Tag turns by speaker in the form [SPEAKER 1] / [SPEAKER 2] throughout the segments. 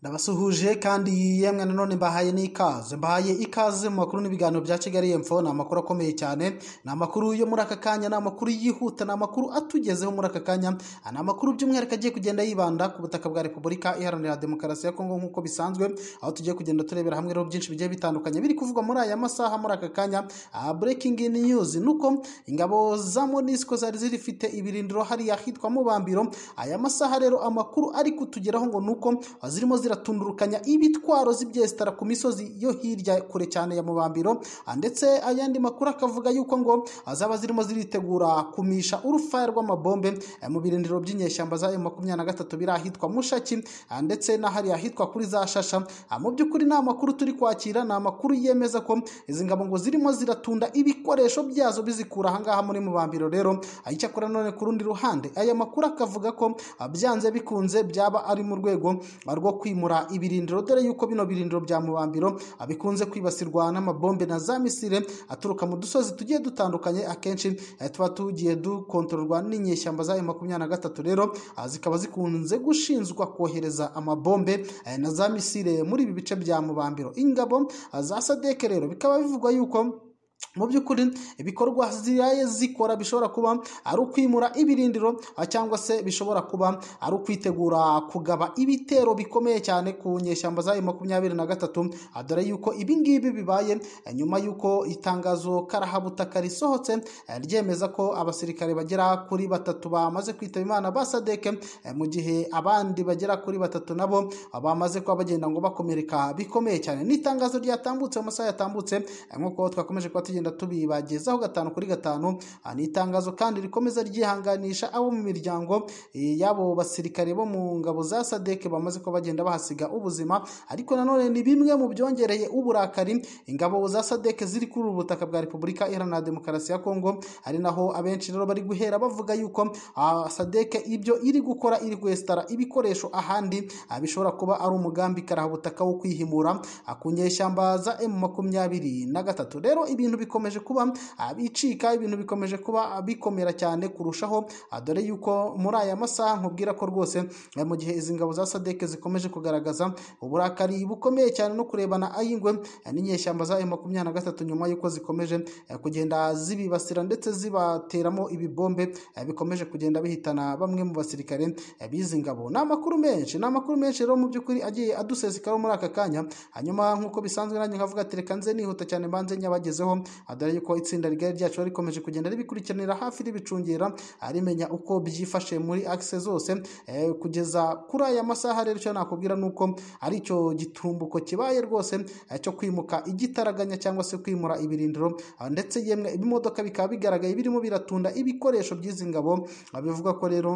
[SPEAKER 1] ndabasuhuje kandi yemwe nanone mbahaye n'ikaze mbahaye ikaze mu makuru n'ibiganiro bya kigali yemfo ni amakuru akomeye cyane ni amakuru yo muri aka kanya ni amakuru yihuta ni amakuru atugezeho muri aka kanya ni amakuru by'umwihariko agiye kugenda yibanda ku butaka bwa repubulika iharanira demokarasi ya kongo nk'uko bisanzwe aho tugiye kugenda turebera hamwe rero byinshi bigiye bitandukanye biri kuvugwa muri aya masaha muri aka kanya ah, breaking in news ni ingabo za monisco zari zifite ibirindiro hariya hitwa mubambiro aya masaha rero amakuru ari kutugeraho ngo ni uko zirimo ziratundurukanya ibitwaro z'ibyesitara ku misozi yo hirya kure cyane ya mubambiro ah, ndetse ayandi makuru akavuga yuko ngo zaba zirimo ziritegura kumisha urufaya rw'amabombe eh, mu birindiro by'inyeshyamba za makumyabiri na gatatu biri ahitwa mushaki ah, ndetse n'ahari ahitwa kuri za shasha ah, mu by'ukuri ni amakuru turi kwakira ni amakuru yemeza ko izi ngabo ngo zirimo ziratunda ibikoresho byazo bizikura ahangaha muri mubambiro rero icyakora none ku rundi ruhande aya makuru akavuga ko byanze bikunze byaba ari mu rwego rwo kwimura kwimura ibirindiro dore yuko bino birindiro bya mubambiro bikunze kwibasirwa n'amabombe na za misile aturuka mu dusozi tugiye dutandukanye akenshi eh, tuba tugiye dukontororwa n'inyeshyamba zayo makumyabiri na gatatu rero ah, zikaba zikunze gushinzwa kohereza amabombe eh, na za misile muri ibi bice bya mubambiro ingabo ah, za sadeke rero bikaba bivugwa yuko mu by'ukuri ibikorwa ziyaye zikora bishobora kuba ari ukwimura ibirindiro ah, cyangwa se bishobora kuba ari ukwitegura kugaba ibitero bikomeye cyane ku nyeshyamba zayo makumyabiri na gatatu ah, dore yuko ibingibi bibaye eh, nyuma y'uko itangazo karahabutaka risohotse eh, ryemeza ko abasirikare bagera kuri batatu bamaze kwitaba imana basadeke eh, mu gihe abandi bagera kuri batatu nabo ah, bamaze kuba bagenda ngo bakomereka bikomeye cyane n'itangazo ryatambutse mu masaha yatambutse nk'uko twakomeje kuba tugenda tubibagezaho gatanu kuri gatanu ni itangazo kandi rikomeza ryihanganisha abo mu miryango eh, y'abo basirikare bo mu ngabo za sadeke bamaze kuba bagenda bahasiga ubuzima ariko nanone ni bimwe mu byongereye uburakari ingabo za sadeke ziri kuri ubu butaka bwa repubulika iharanira demokarasi ya kongo ari naho abenshi rero bari guhera bavuga yuko ah, sadeke ibyo iri gukora iri kwesitara ibikoresho ahandi ah, bishobora kuba ari umugambi karahabutaka wo kwihimura ah, ku nyeshyamba za emu makumyabiri na gatatu rero ibintu bikomeje kuba bicika ibintu bikomeje kuba bikomera cyane kurushaho ah, dore yuko muri aya masaha nkubwira ko rwose eh, mu gihe izi ngabo za sadeke zikomeje kugaragaza uburakari bukomeye cyane no kurebana ay'ingwe eh, n'inyeshyamba za makumyabiri na gatatu nyuma y'uko zikomeje eh, kugenda zibibasira ndetse zibateramo ibibombe bikomeje kugenda bihitana bamwe mu basirikare bizi ngabo ni amakuru menshi ni amakuru menshi rero mu by'ukuri agiye adusesekara muri aka kanya hanyuma nk'uko bisanzwe nanjye nkavuga ati nihuta cyane mbanze nyabagezeho dore yuko itsinda rigari ryacu rikomeje kugenda ribikurikiranira hafi ribicungira rimenya uko byifashe muri akise zose eh, kugeza kuri aya masaha rero icyo nakubwira ni uko ari icyo gitumbuko kibaye rwose eh, cyo kwimuka igitaraganya cyangwa se kwimura ibirindiro ah, ndetse yemwe ibimodoka bikaba bigaragaye birimo biratunda ibikoresho by'izi ngabo ah, bivuga ko rero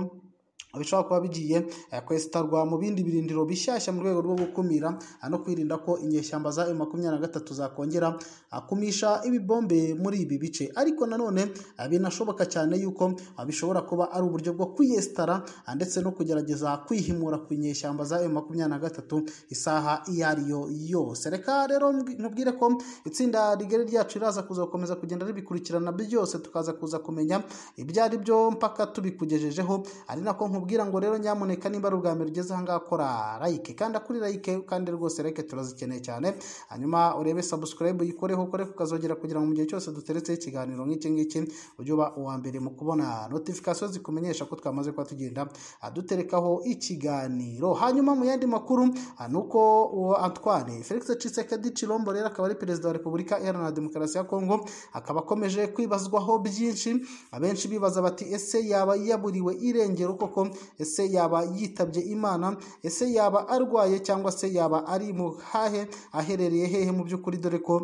[SPEAKER 1] bishobora kuba bigiye eh, kwesitarwa mu bindi birindiro bishyashya mu rwego rwo gukumira eh, no kwirinda ko inyeshyamba za emu makumyabiri na gatatu zakongera eh, kumisha ibibombe muri ibi bice ariko nanone binashoboka cyane yuko bishobora kuba ari uburyo bwo kwiyesitara ndetse no kugerageza kwihimura ku nyeshyamba za emu makumyabiri na gatatu isaha iyo ari yo yose reka rero mubwire ko itsinda rigari ryacu riraza kuzakomeza gukomeza kugenda ribikurikirana byose tukaza kuza kumenya ibyo ari byo mpaka tubikugejejeho ari nako nk'ubu nkubwira ngo rero nyamuneka niba ari ubwa mbere ugeze ahangaha kora like kanda kuri like kandi rwose like turazikeneye cyane hanyuma urebe subscribe uyikoreho ukore kukazogera kugira ngo mu gihe cyose duteretseho ikiganiro nk'iki ngiki ujye uba uwa mbere mu kubona notification zikumenyesha ko twamaze kuba tugenda duterekaho ikiganiro hanyuma mu yandi makuru ni uko Antoine Felix Tshisekedi Chilombo rero akaba ari perezida wa Repubulika Iharanira Demokarasi ya Kongo akaba akomeje kwibazwaho byinshi abenshi bibaza bati ese yaba yaburiwe irengero koko ese yaba yitabye imana ese yaba arwaye cyangwa se yaba ari mu hahe aherereye hehe mu by'ukuri dore ko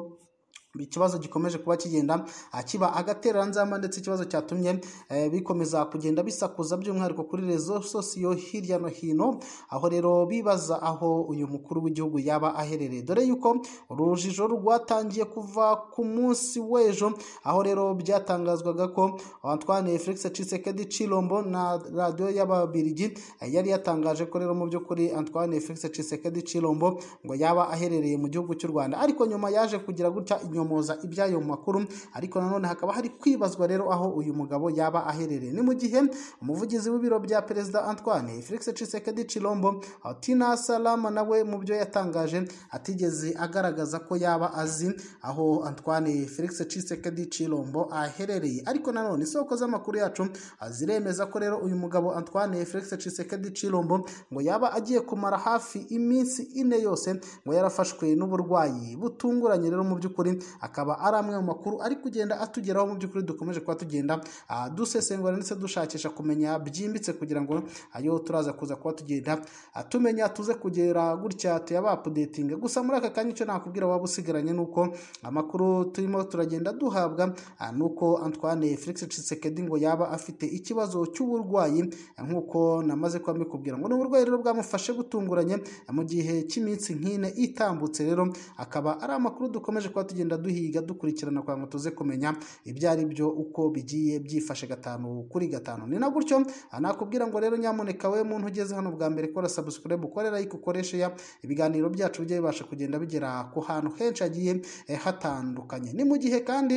[SPEAKER 1] ikibazo gikomeje kuba kigenda kiba agatereranzamba ndetse ikibazo cyatumye eh, bikomeza kugenda bisakuza by'umwihariko kuri rezo sosiyo hirya no hino aho rero bibaza aho uyu mukuru w'igihugu yaba aherereye dore yuko urujijo rwatangiye kuva ku munsi w'ejo aho rero byatangazwaga ko Antoine Felix Tshisekedi Chilombo na radiyo y'ababirigi eh, yari yatangaje ko rero mu by'ukuri Antoine Felix Tshisekedi Chilombo ngo yaba aherereye mu gihugu cy'u Rwanda ariko nyuma yaje kugira gutya kunyomoza iby'ayo makuru ariko nanone hakaba hari kwibazwa rero aho uyu mugabo yaba aherereye ni mu gihe umuvugizi w'ibiro bya perezida antoine felix cisekedi cirombo tina salama nawe mu byo yatangaje atigeze agaragaza ko yaba azi aho antoine felix cisekedi cirombo aherereye ariko nanone isoko z'amakuru yacu ziremeza ko rero uyu mugabo antoine felix cisekedi cirombo ngo yaba agiye kumara hafi iminsi ine yose ngo yarafashwe n'uburwayi butunguranye rero mu by'ukuri akaba ari amwe mu makuru ari kugenda atugeraho mu by'ukuri dukomeje kuba tugenda ah, dusesengura ndetse dushakisha kumenya byimbitse kugira ngo ayo ah, turaza kuza kuba tugenda ah, tumenya tuze kugera gutya tuyabapudetinga gusa muri aka kanya icyo nakubwira waba usigaranye ni uko amakuru turimo turagenda duhabwa ni uko Antoine Felix Tshisekedi ngo yaba afite ikibazo cy'uburwayi nk'uko namaze kuba mbikubwira ngo ni uburwayi rero bwamufashe gutunguranye mu gihe cy'iminsi nk'ine itambutse rero akaba ari amakuru dukomeje kuba tugenda duhiga dukurikirana kugira ngo tuze kumenya ibyo ari byo uko bigiye byifashe gatanu kuri gatanu ni na gutyo nakubwira ngo rero nyamuneka we muntu ugeze hano bwa mbere kora sabusikarayibu ukore layike ukoreshe ya ibiganiro byacu bijye bibasha kugenda bigera ku hantu henshi hagiye eh, hatandukanye ni mu gihe kandi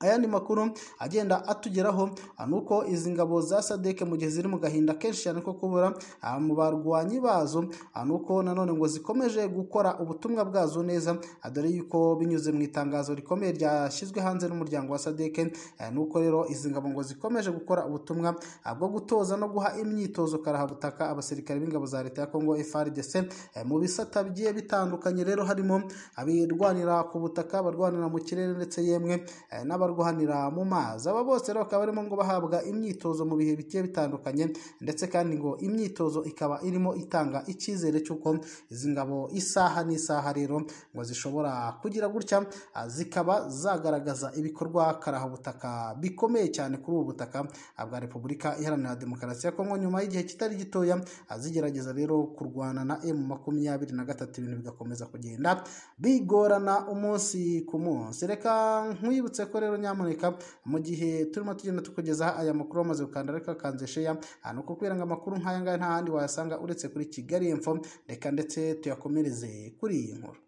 [SPEAKER 1] ayandi makuru agenda atugeraho ah, ni uko izi ngabo za sadeke mu gihe ziri mu gahinda kenshi cyane ko kubura ah, mu barwanyi bazo ah, ni uko nanone ngo zikomeje gukora ubutumwa bwazo neza dore yuko binyuze mu itangazo rikomeye ryashyizwe hanze n'umuryango wa sadeke ni uko rero izi ngabo ngo zikomeje gukora ubutumwa bwo gutoza no guha imyitozo karahabutaka abasirikare b'ingabo za leta ya kongo FARDC eh, mu bisata bigiye bitandukanye rero harimo abirwanira ku butaka abarwanira mu kirere ndetse yemwe eh, n'aba barwanira mu mazi aba bose rero bakaba barimo ngo bahabwa imyitozo mu bihe bigiye bitandukanye ndetse kandi ngo imyitozo ikaba irimo itanga icyizere cy'uko izi ngabo isaha n'isaha rero ngo zishobora kugira gutya zikaba zagaragaza ibikorwa karahubutaka bikomeye cyane kuri ubu butaka bwa repubulika iharanira demokarasi ya kongo nyuma y'igihe kitari gitoya zigerageza rero kurwana na emu makumyabiri na gatatu ibintu bigakomeza kugenda bigorana umunsi ku munsi reka nkwibutse ko rero nyamuneka mu gihe turimo tugenda tukugezaho aya makuru wamaze gukanda reka kanze sheya ni ukubwira ngo amakuru nk'aya ngaya nta handi wayasanga uretse kuri kigali info reka ndetse tuyakomereze kuri iyi nkuru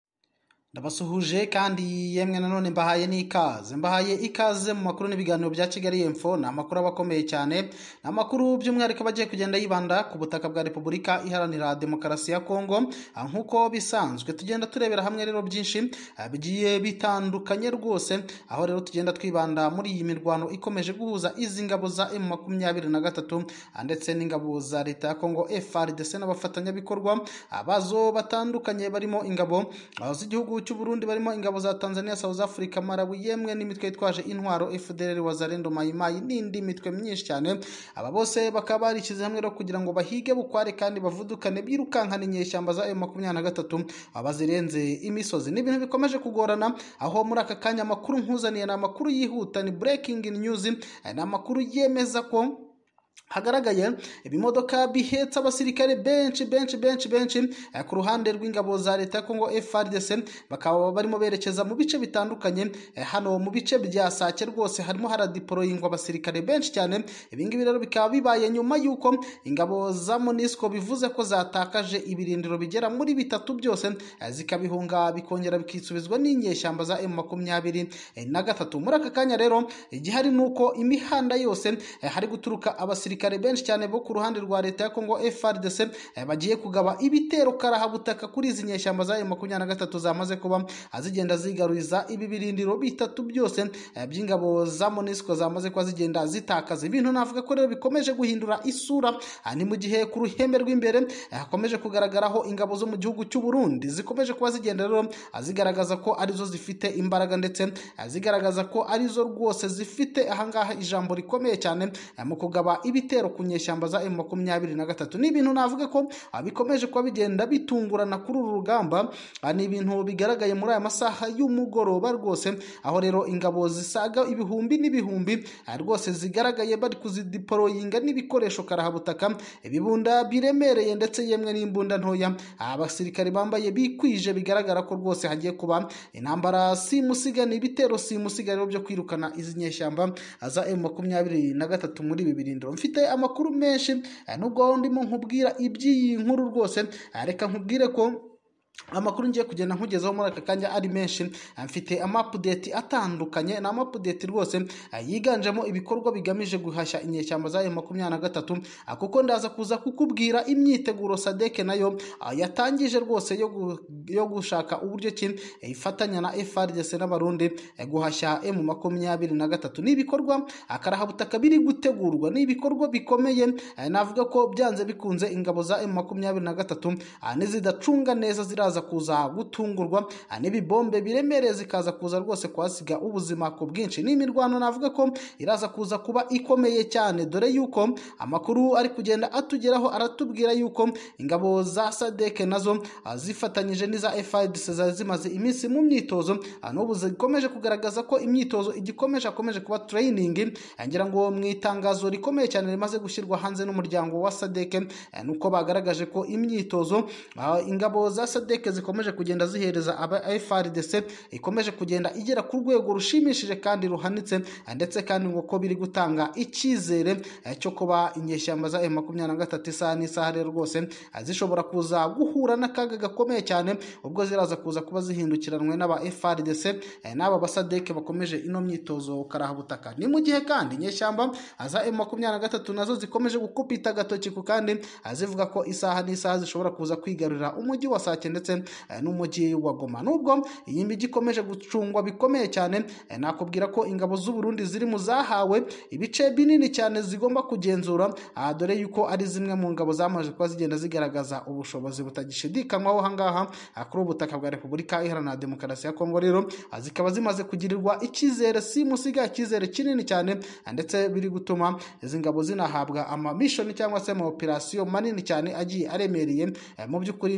[SPEAKER 1] ndabasuhuje kandi yemwe nanone mbahaye n'ikaze mbahaye ikaze mu makuru n'ibiganiro bya kigali y'epfo ni amakuru aba akomeye cyane ni amakuru by'umwihariko aba agiye kugenda yibanda ku butaka bwa repubulika iharanira demokarasi ya kongo ah, nk'uko bisanzwe tugenda turebera hamwe rero byinshi ah, bigiye bitandukanye rwose aho rero tugenda twibanda muri iyi mirwano ikomeje guhuza izi ngabo za emu makumyabiri na gatatu ah, ndetse n'ingabo za leta ya kongo frdc n'abafatanyabikorwa abazo batandukanye barimo ingabo z'igihugu gihugu cy'uburundi barimo ingabo za tanzania south africa marabu yemwe n'imitwe yitwaje intwaro fdr wazarendo mayimayi n'indi mitwe myinshi cyane aba bose bakaba barishyize hamwe rero kugira ngo bahige bukware kandi bavudukane birukankana inyeshyamba za makumyabiri na gatatu abazirenze imisozi ni ibintu bikomeje kugorana aho muri aka kanya amakuru nkuzaniye ni amakuru yihuta ni breaking news ni amakuru yemeza ko hagaragaye ibimodoka bihetse abasirikare benshi benshi benshi benshi eh, ku ruhande rw'ingabo za leta ya kongo FARDC bakaba barimo berekeza mu bice bitandukanye eh, hano mu bice bya sake rwose harimo haradiporoyingwa abasirikare benshi cyane ibingibi rero bikaba bibaye nyuma y'uko ingabo za monisco bivuze ko zatakaje ibirindiro bigera muri bitatu byose eh, zikabihunga bikongera bikisubizwa n'inyeshyamba za M makumyabiri na gatatu muri aka kanya rero igihari ni uko imihanda yose hari guturuka abasirikare abasirikare benshi cyane bo ku ruhande rwa leta ya Kongo FARDC eh, bagiye kugaba ibitero karahabutaka kuri izi nyeshyamba za makumyabiri na gatatu zamaze kuba zigenda zigaruriza ibi birindiro bitatu byose eh, by'ingabo za MONUSCO zamaze kuba zigenda zitakaza ibintu navuga ko rero bikomeje guhindura isura eh, ni mu gihe ku ruhembe rw'imbere hakomeje kugaragaraho ingabo zo mu gihugu cy'u Burundi zikomeje kuba zigenda rero zigaragaza ko arizo zifite imbaraga ndetse zigaragaza ko arizo rwose zifite ahangaha ijambo rikomeye cyane mu kugaba ibitero ibitero ku nyeshyamba za emu makumyabiri na gatatu ni ibintu navuga ko bikomeje kuba bigenda bitungurana kuri uru rugamba ah, ni ibintu bigaragaye muri aya masaha y'umugoroba rwose aho rero ingabo zisaga ibihumbi n'ibihumbi ah, rwose zigaragaye bari kuzidiporoyinga n'ibikoresho karahabutaka ibibunda biremereye ndetse yemwe n'imbunda ntoya ah, abasirikare bambaye bikwije bigaragara ko rwose hagiye kuba intambara simusigana ibitero simusiga rero byo kwirukana izi nyeshyamba za emu makumyabiri na gatatu muri ibi birindiro mfite mfite amakuru menshi nubwo ndimo nkubwira iby'iyi nkuru rwose reka nkubwire ko amakuru ngiye kugenda nkugezaho muri aka kanya ari menshi mfite amapudeti atandukanye ni amapudeti rwose eh, yiganjemo ibikorwa bigamije guhashya inyeshyamba zayo makumyabiri na gatatu ah, kuko ndaza kuza kukubwira imyiteguro sadeke nayo ah, yatangije rwose yo gushaka uburyo ki eh, ifatanya na FARDC n'abarundi eh, guhashya emu makumyabiri na gatatu ni ibikorwa akarahabutaka ah, biri gutegurwa ni ibikorwa bikomeye navuga ko byanze bikunze ingabo za emu makumyabiri na gatatu n'izidacunga neza ziraza zikaza kuza gutungurwa ah, n'ibibombe biremereye zikaza kuza rwose kuhasiga ubuzima ku bwinshi n'imirwano navuga ko iraza kuza kuba ikomeye cyane dore yuko amakuru ari kugenda atugeraho aratubwira yuko ingabo za sadeke nazo ah, zifatanyije n'iza efadise zari zimaze iminsi mu myitozo ah, n'ubu zikomeje kugaragaza ko imyitozo igikomeje akomeje kuba tureyiningi ngira ngo mu itangazo rikomeye cyane rimaze gushyirwa hanze n'umuryango wa sadeke nuko bagaragaje ko imyitozo ingabo za sadeke parike zikomeje kugenda zihereza aba FRDC ikomeje kugenda igera ku rwego rushimishije kandi ruhanitse ndetse kandi ngo ko biri gutanga icyizere eh, cyo kuba inyeshyamba za M makumyabiri na gatatu isaha n'isaha rero rwose eh, zishobora kuza guhura n'akaga gakomeye cyane ubwo ziraza kuza kuba zihindukiranwe n'aba FRDC eh, n'aba basadeke bakomeje ino myitozo karabutaka ni mu gihe kandi inyeshyamba za M makumyabiri na gatatu nazo zikomeje gukupita agatoki ku kandi zivuga ko isaha n'isaha zishobora kuza kwigarurira umujyi wa Sake ndetse eh, n'umujyi wa goma nubwo iyi mijyi ikomeje gucungwa bikomeye cyane eh, nakubwira ko ingabo z'u Burundi ziri mu zahawe ibice binini cyane zigomba kugenzura ah, dore yuko ari zimwe mu ngabo zamaze kuba zigenda zigaragaza ubushobozi butagishidikanywaho ahangaha ah, kuri ubutaka bwa repubulika iharanira demokarasi ya kongo rero ah, zikaba zimaze kugirirwa icyizere si musiga icyizere kinini cyane ndetse biri gutuma izi ngabo zinahabwa amamishoni cyangwa se amaoperasiyo manini cyane agiye aremereye eh, mu by'ukuri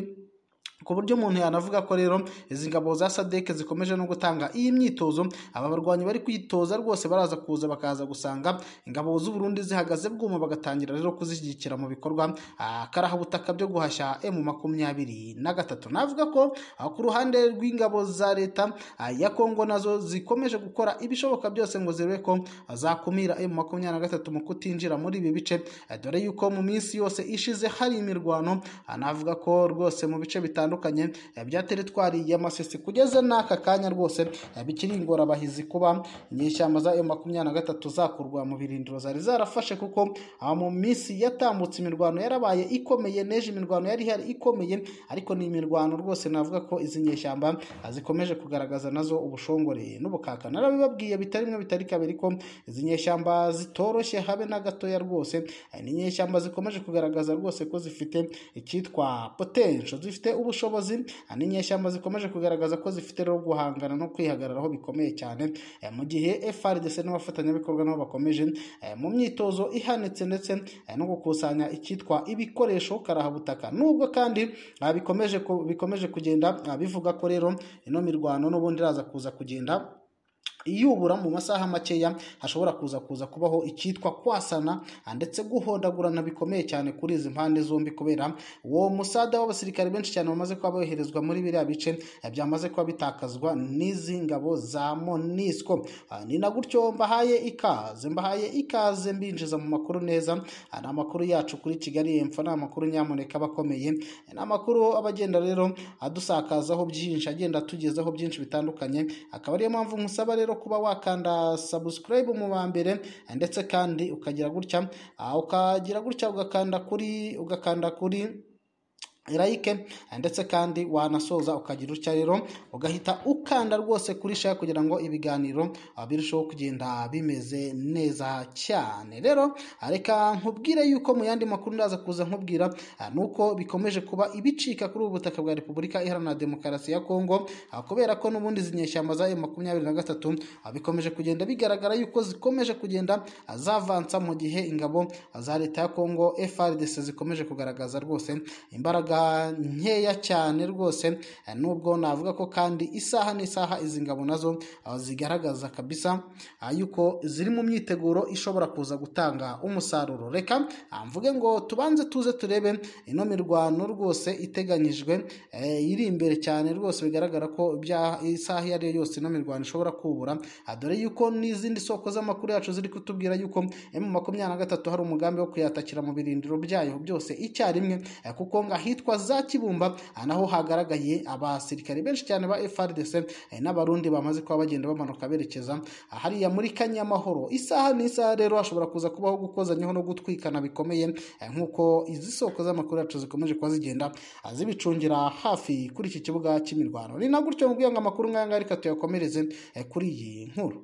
[SPEAKER 1] ku buryo umuntu yanavuga ko rero izi ngabo za sadek zikomeje no gutanga iyi myitozo aba barwanyi bari kwitoza rwose baraza kuza bakaza gusanga ingabo z'u Burundi zihagaze bwuma bagatangira rero kuzishyigikira mu bikorwa akarahabutaka byo guhashya emu makumyabiri na gatatu navuga ko ku ruhande rw'ingabo za leta ah, ya kongo nazo zikomeje gukora ibishoboka byose ngo zirebe ko zakumira emu makumyabiri na gatatu mu kutinjira muri ibi bice eh, dore yuko mu minsi yose ishize hari imirwano ah, navuga ko rwose mu bice bitandukanye bitandukanye bya teritwari y'amasisi kugeza n'aka kanya rwose bikiri ingorabahizi kuba inyeshyamba za emu makumyabiri na gatatu zakurwa mu birindiro zari zarafashe kuko mu minsi yatambutse imirwano yarabaye ikomeye neje imirwano yari ihari ikomeye ariko ni imirwano rwose navuga ko izi nyeshyamba zikomeje kugaragaza nazo ubushongore n'ubukaka narabibabwiye bitari rimwe bitari kabiri ko izi nyeshyamba zitoroshye habe na gatoya rwose ni inyeshyamba zikomeje kugaragaza rwose ko zifite icyitwa potensho zifite ubushobozi ubushobozi ni inyeshyamba zikomeje kugaragaza ko zifite rero guhangana no kwihagararaho bikomeye cyane eh, mu gihe frdc n'abafatanyabikorwa nabo bakomeje eh, mu myitozo ihanitse ndetse eh, no gukusanya icyitwa ibikoresho karahabutaka nubwo kandi bikomeje kugenda bivuga ko rero ino mirwano n'ubundi iraza kuza kugenda iyubura mu masaha makeya hashobora kuza kuza kubaho icyitwa kwasana ah, ndetse guhondagurana bikomeye cyane kuri izi mpande zombi kubera uwo musada w'abasirikare benshi cyane bamaze kuba boherezwa muri biriya bice eh, byamaze kuba bitakazwa n'izi ngabo za monisco ah, ni na gutyo mbahaye ikaze mbahaye ikaze mbinjiza mu makuru neza ah, ni amakuru yacu kuri kigali yemfa ni amakuru nyamuneka aba akomeye eh, ni amakuru aba agenda rero adusakazaho byinshi agenda atugezaho byinshi bitandukanye akaba ariyo mpamvu musaba rero rero kuba wakanda subscribe mu ba mbere ndetse kandi ukagira gutya ah, ukagira gutya ugakanda kuri ugakanda kuri like ndetse kandi wanasoza ukagira utya rero ugahita ukanda rwose kuri sha kugira ngo ibiganiro birusheho kugenda bimeze neza cyane rero reka nkubwire yuko mu yandi makuru ndaza kuza nkubwira eh, nuko bikomeje kuba ibicika kuri ubu butaka bwa repubulika iharanira demokarasi ya kongo eh, kubera ko n'ubundi izi nyeshyamba za makumyabiri na gatatu eh, bikomeje kugenda bigaragara yuko zikomeje kugenda zavansa mu gihe ingabo za leta ya kongo frdc zikomeje kugaragaza rwose imbaraga yabaga nkeya cyane rwose nubwo navuga ko kandi isaha n'isaha izi ngabo nazo zigaragaza kabisa ah, yuko ziri mu myiteguro ishobora kuza gutanga umusaruro reka ah, mvuge ngo tubanze tuze turebe ino mirwano rwose iteganyijwe eh, iri imbere cyane rwose bigaragara ko isaha iyo ari yo yose ino mirwano ishobora kubura ah, dore yuko n'izindi soko z'amakuru yacu ziri kutubwira yuko emu eh, makumyabiri na gatatu hari umugambi wo kuyatakira mu birindiro byayo byose icyarimwe eh, kuko ngo ahitwa ahitwa za kibumba naho hagaragaye abasirikare benshi cyane ba FARDC eh, n'abarundi bamaze kuba bagenda bamanuka berekeza ah, hariya muri kanyamahoro isaha n'isaha rero hashobora kuza kubaho gukozanyaho no gutwikana bikomeye eh, nk'uko izi soko z'amakuru yacu zikomeje kuba zigenda ah, zibicungira hafi kuri iki kibuga cy'imirwano ni na gutyo ngo amakuru nk'aya reka tuyakomereze eh, kuri iyi nkuru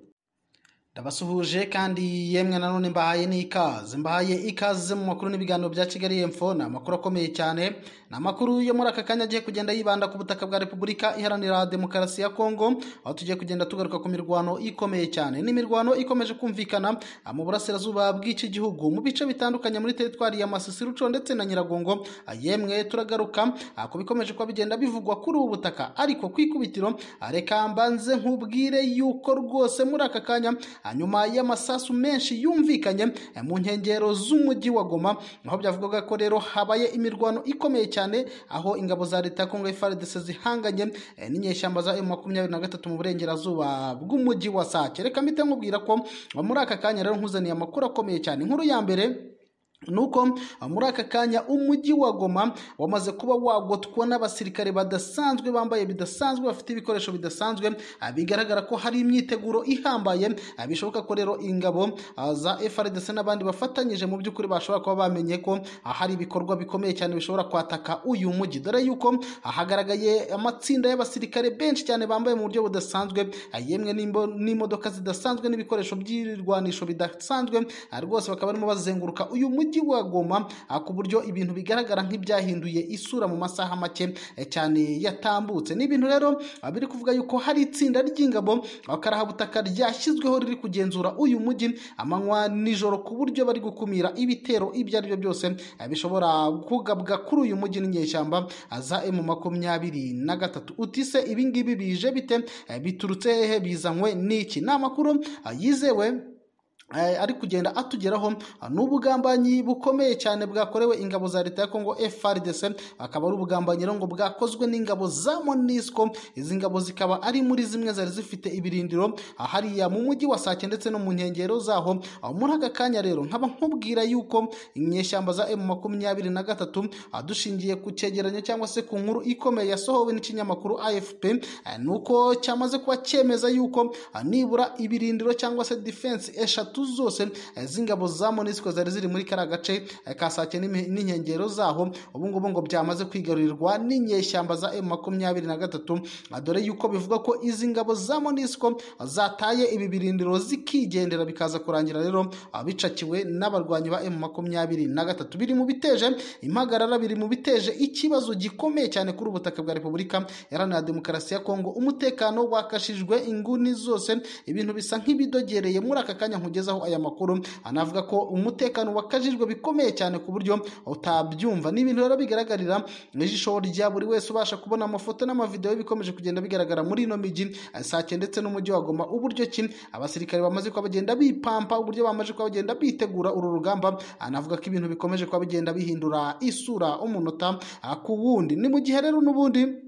[SPEAKER 1] ndabasuhuje kandi yemwe nanone mbahaye n'ikaze mbahaye ikaze mu makuru n'ibiganiro bya kigali info ni amakuru akomeye cyane ni amakuru yo muri aka kanya agiye kugenda yibanda ku butaka bwa repubulika iharanira demokarasi ya kongo aho tugiye kugenda tugaruka ku mirwano ikomeye cyane n'imirwano ikomeje kumvikana mu burasirazuba bw'iki gihugu mu bice bitandukanye muri teritwari ya masisi ndetse na nyiragongo ah, yemwe turagaruka ah, ku bikomeje kuba bigenda bivugwa kuri ubu butaka ariko ku ikubitiro ah, reka mbanze nkubwire yuko rwose muri aka kanya nyuma y'amasasu menshi yumvikanye eh, mu nkengero z'umujyi wa goma aho byavugwaga ko rero habaye imirwano ikomeye cyane cyane aho ingabo za leta ya kongo frdc zihanganye eh, n'inyeshyamba za emu makumyabiri na gatatu mu burengerazuba bw'umujyi wa sake reka mpita nkubwira ko muri aka kanya rero nkuzaniye amakuru akomeye cyane inkuru ya mbere nuko muri aka kanya umujyi wa goma wamaze kuba wagotwa n'abasirikare badasanzwe bambaye bidasanzwe bafite ibikoresho bidasanzwe ah, bigaragara ko hari imyiteguro ihambaye ah, bishoboka ko rero ingabo ah, za FRDC n'abandi bafatanyije mu by'ukuri bashobora kuba bamenye ko hari ibikorwa bikomeye cyane bishobora kwataka uyu mujyi dore yuko hagaragaye amatsinda y'abasirikare benshi cyane bambaye mu buryo budasanzwe yemwe n'imodoka zidasanzwe n'ibikoresho by'irwanisho bidasanzwe rwose bakaba barimo bazenguruka uyu mujyi mujyi wa goma ah, ku buryo ibintu bigaragara nk'ibyahinduye isura mu masaha make eh, cyane yatambutse ni ibintu rero ah, biri kuvuga yuko hari itsinda ry'ingabo ah, karabutaka ryashyizweho riri kugenzura uyu mujyi amanywa nijoro ku buryo bari gukumira ibitero ibyo ari byo byose bishobora kugabwa kuri uyu mujyi n'inyeshyamba za emu makumyabiri na gatatu utise ibingibi bije bite eh, biturutse hehe bizanywe n'iki ni amakuru yizewe Eh, ari kugenda atugeraho ah, ni ubugambanyi bukomeye cyane bwakorewe ingabo za leta ya kongo FARDC akaba ari ubugambanyi rero ngo bwakozwe n'ingabo za MONUSCO izi ngabo zikaba ari muri zimwe zari zifite ibirindiro ah, hariya mu mujyi wa Sake ndetse no mu nkengero zaho ah, muri aka kanya rero nkaba nkubwira yuko inyeshyamba za M makumyabiri na gatatu dushingiye ku cyegeranyo cyangwa se ku nkuru ikomeye yasohowe n'ikinyamakuru AFP nuko cyamaze kuba cyemeza yuko nibura ibirindiro cyangwa se defense eshatu eshatu zose eh, z'ingabo za monisiko zari ziri muri kariya gace eh, ka sake n'inkengero zaho ubu ngo byamaze kwigarurirwa n'inyeshyamba za emu makumyabiri na gatatu ah, dore yuko bivugwa ko izi ngabo za monisiko ah, zataye ibi birindiro zikigendera bikaza kurangira rero ah, bicakiwe n'abarwanyi ba emu makumyabiri na gatatu biri mu biteje impagarara biri mu biteje ikibazo gikomeye cyane kuri ubutaka bwa repubulika iharanira demokarasi ya kongo umutekano wakashijwe inguni zose ibintu bisa nk'ibidogereye muri aka kanya nkugeze agezaho aya makuru anavuga ko umutekano wakajijwe bikomeye cyane ku buryo utabyumva ni ibintu rero bigaragarira ijisho rya buri wese ubasha kubona amafoto n'amavidewo bikomeje kugenda bigaragara muri ino mijyi sake ndetse n'umujyi wa goma uburyo ki abasirikare bamaze kuba bagenda bipampa uburyo bamaze kuba bagenda bitegura uru rugamba anavuga ko ibintu bikomeje kuba bigenda bihindura isura umunota ku wundi ni mu gihe rero n'ubundi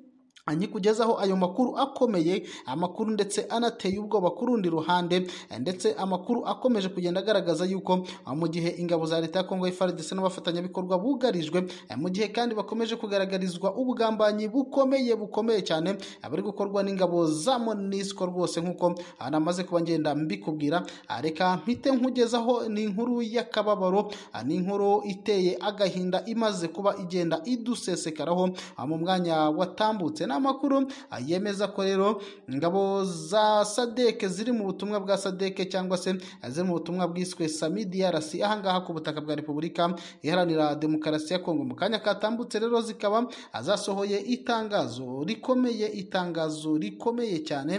[SPEAKER 1] nkikugezaho ayo makuru akomeye amakuru ndetse anateye ubwoba ku rundi ruhande ndetse amakuru akomeje kugenda agaragaza yuko mu gihe ingabo za leta ya kongo ndetse n'abafatanyabikorwa bugarijwe mu gihe kandi bakomeje kugaragarizwa ubugambanyi bukomeye bukomeye cyane bari gukorwa n'ingabo za monisiko rwose nk'uko anamaze kuba ngenda mbikubwira reka mpite nkugezaho ni inkuru y'akababaro ni inkuru iteye agahinda imaze kuba igenda idusesekaraho mu mwanya watambutse amakuru ah, yemeza ko rero ingabo za sadeke ziri mu butumwa bwa sadeke cyangwa se ah, ziri mu butumwa bwiswe sami DRC ahangaha ku butaka bwa repubulika iharanira demokarasi ya kongo mu kanya katambutse rero zikaba ah, zasohoye itangazo rikomeye itangazo rikomeye cyane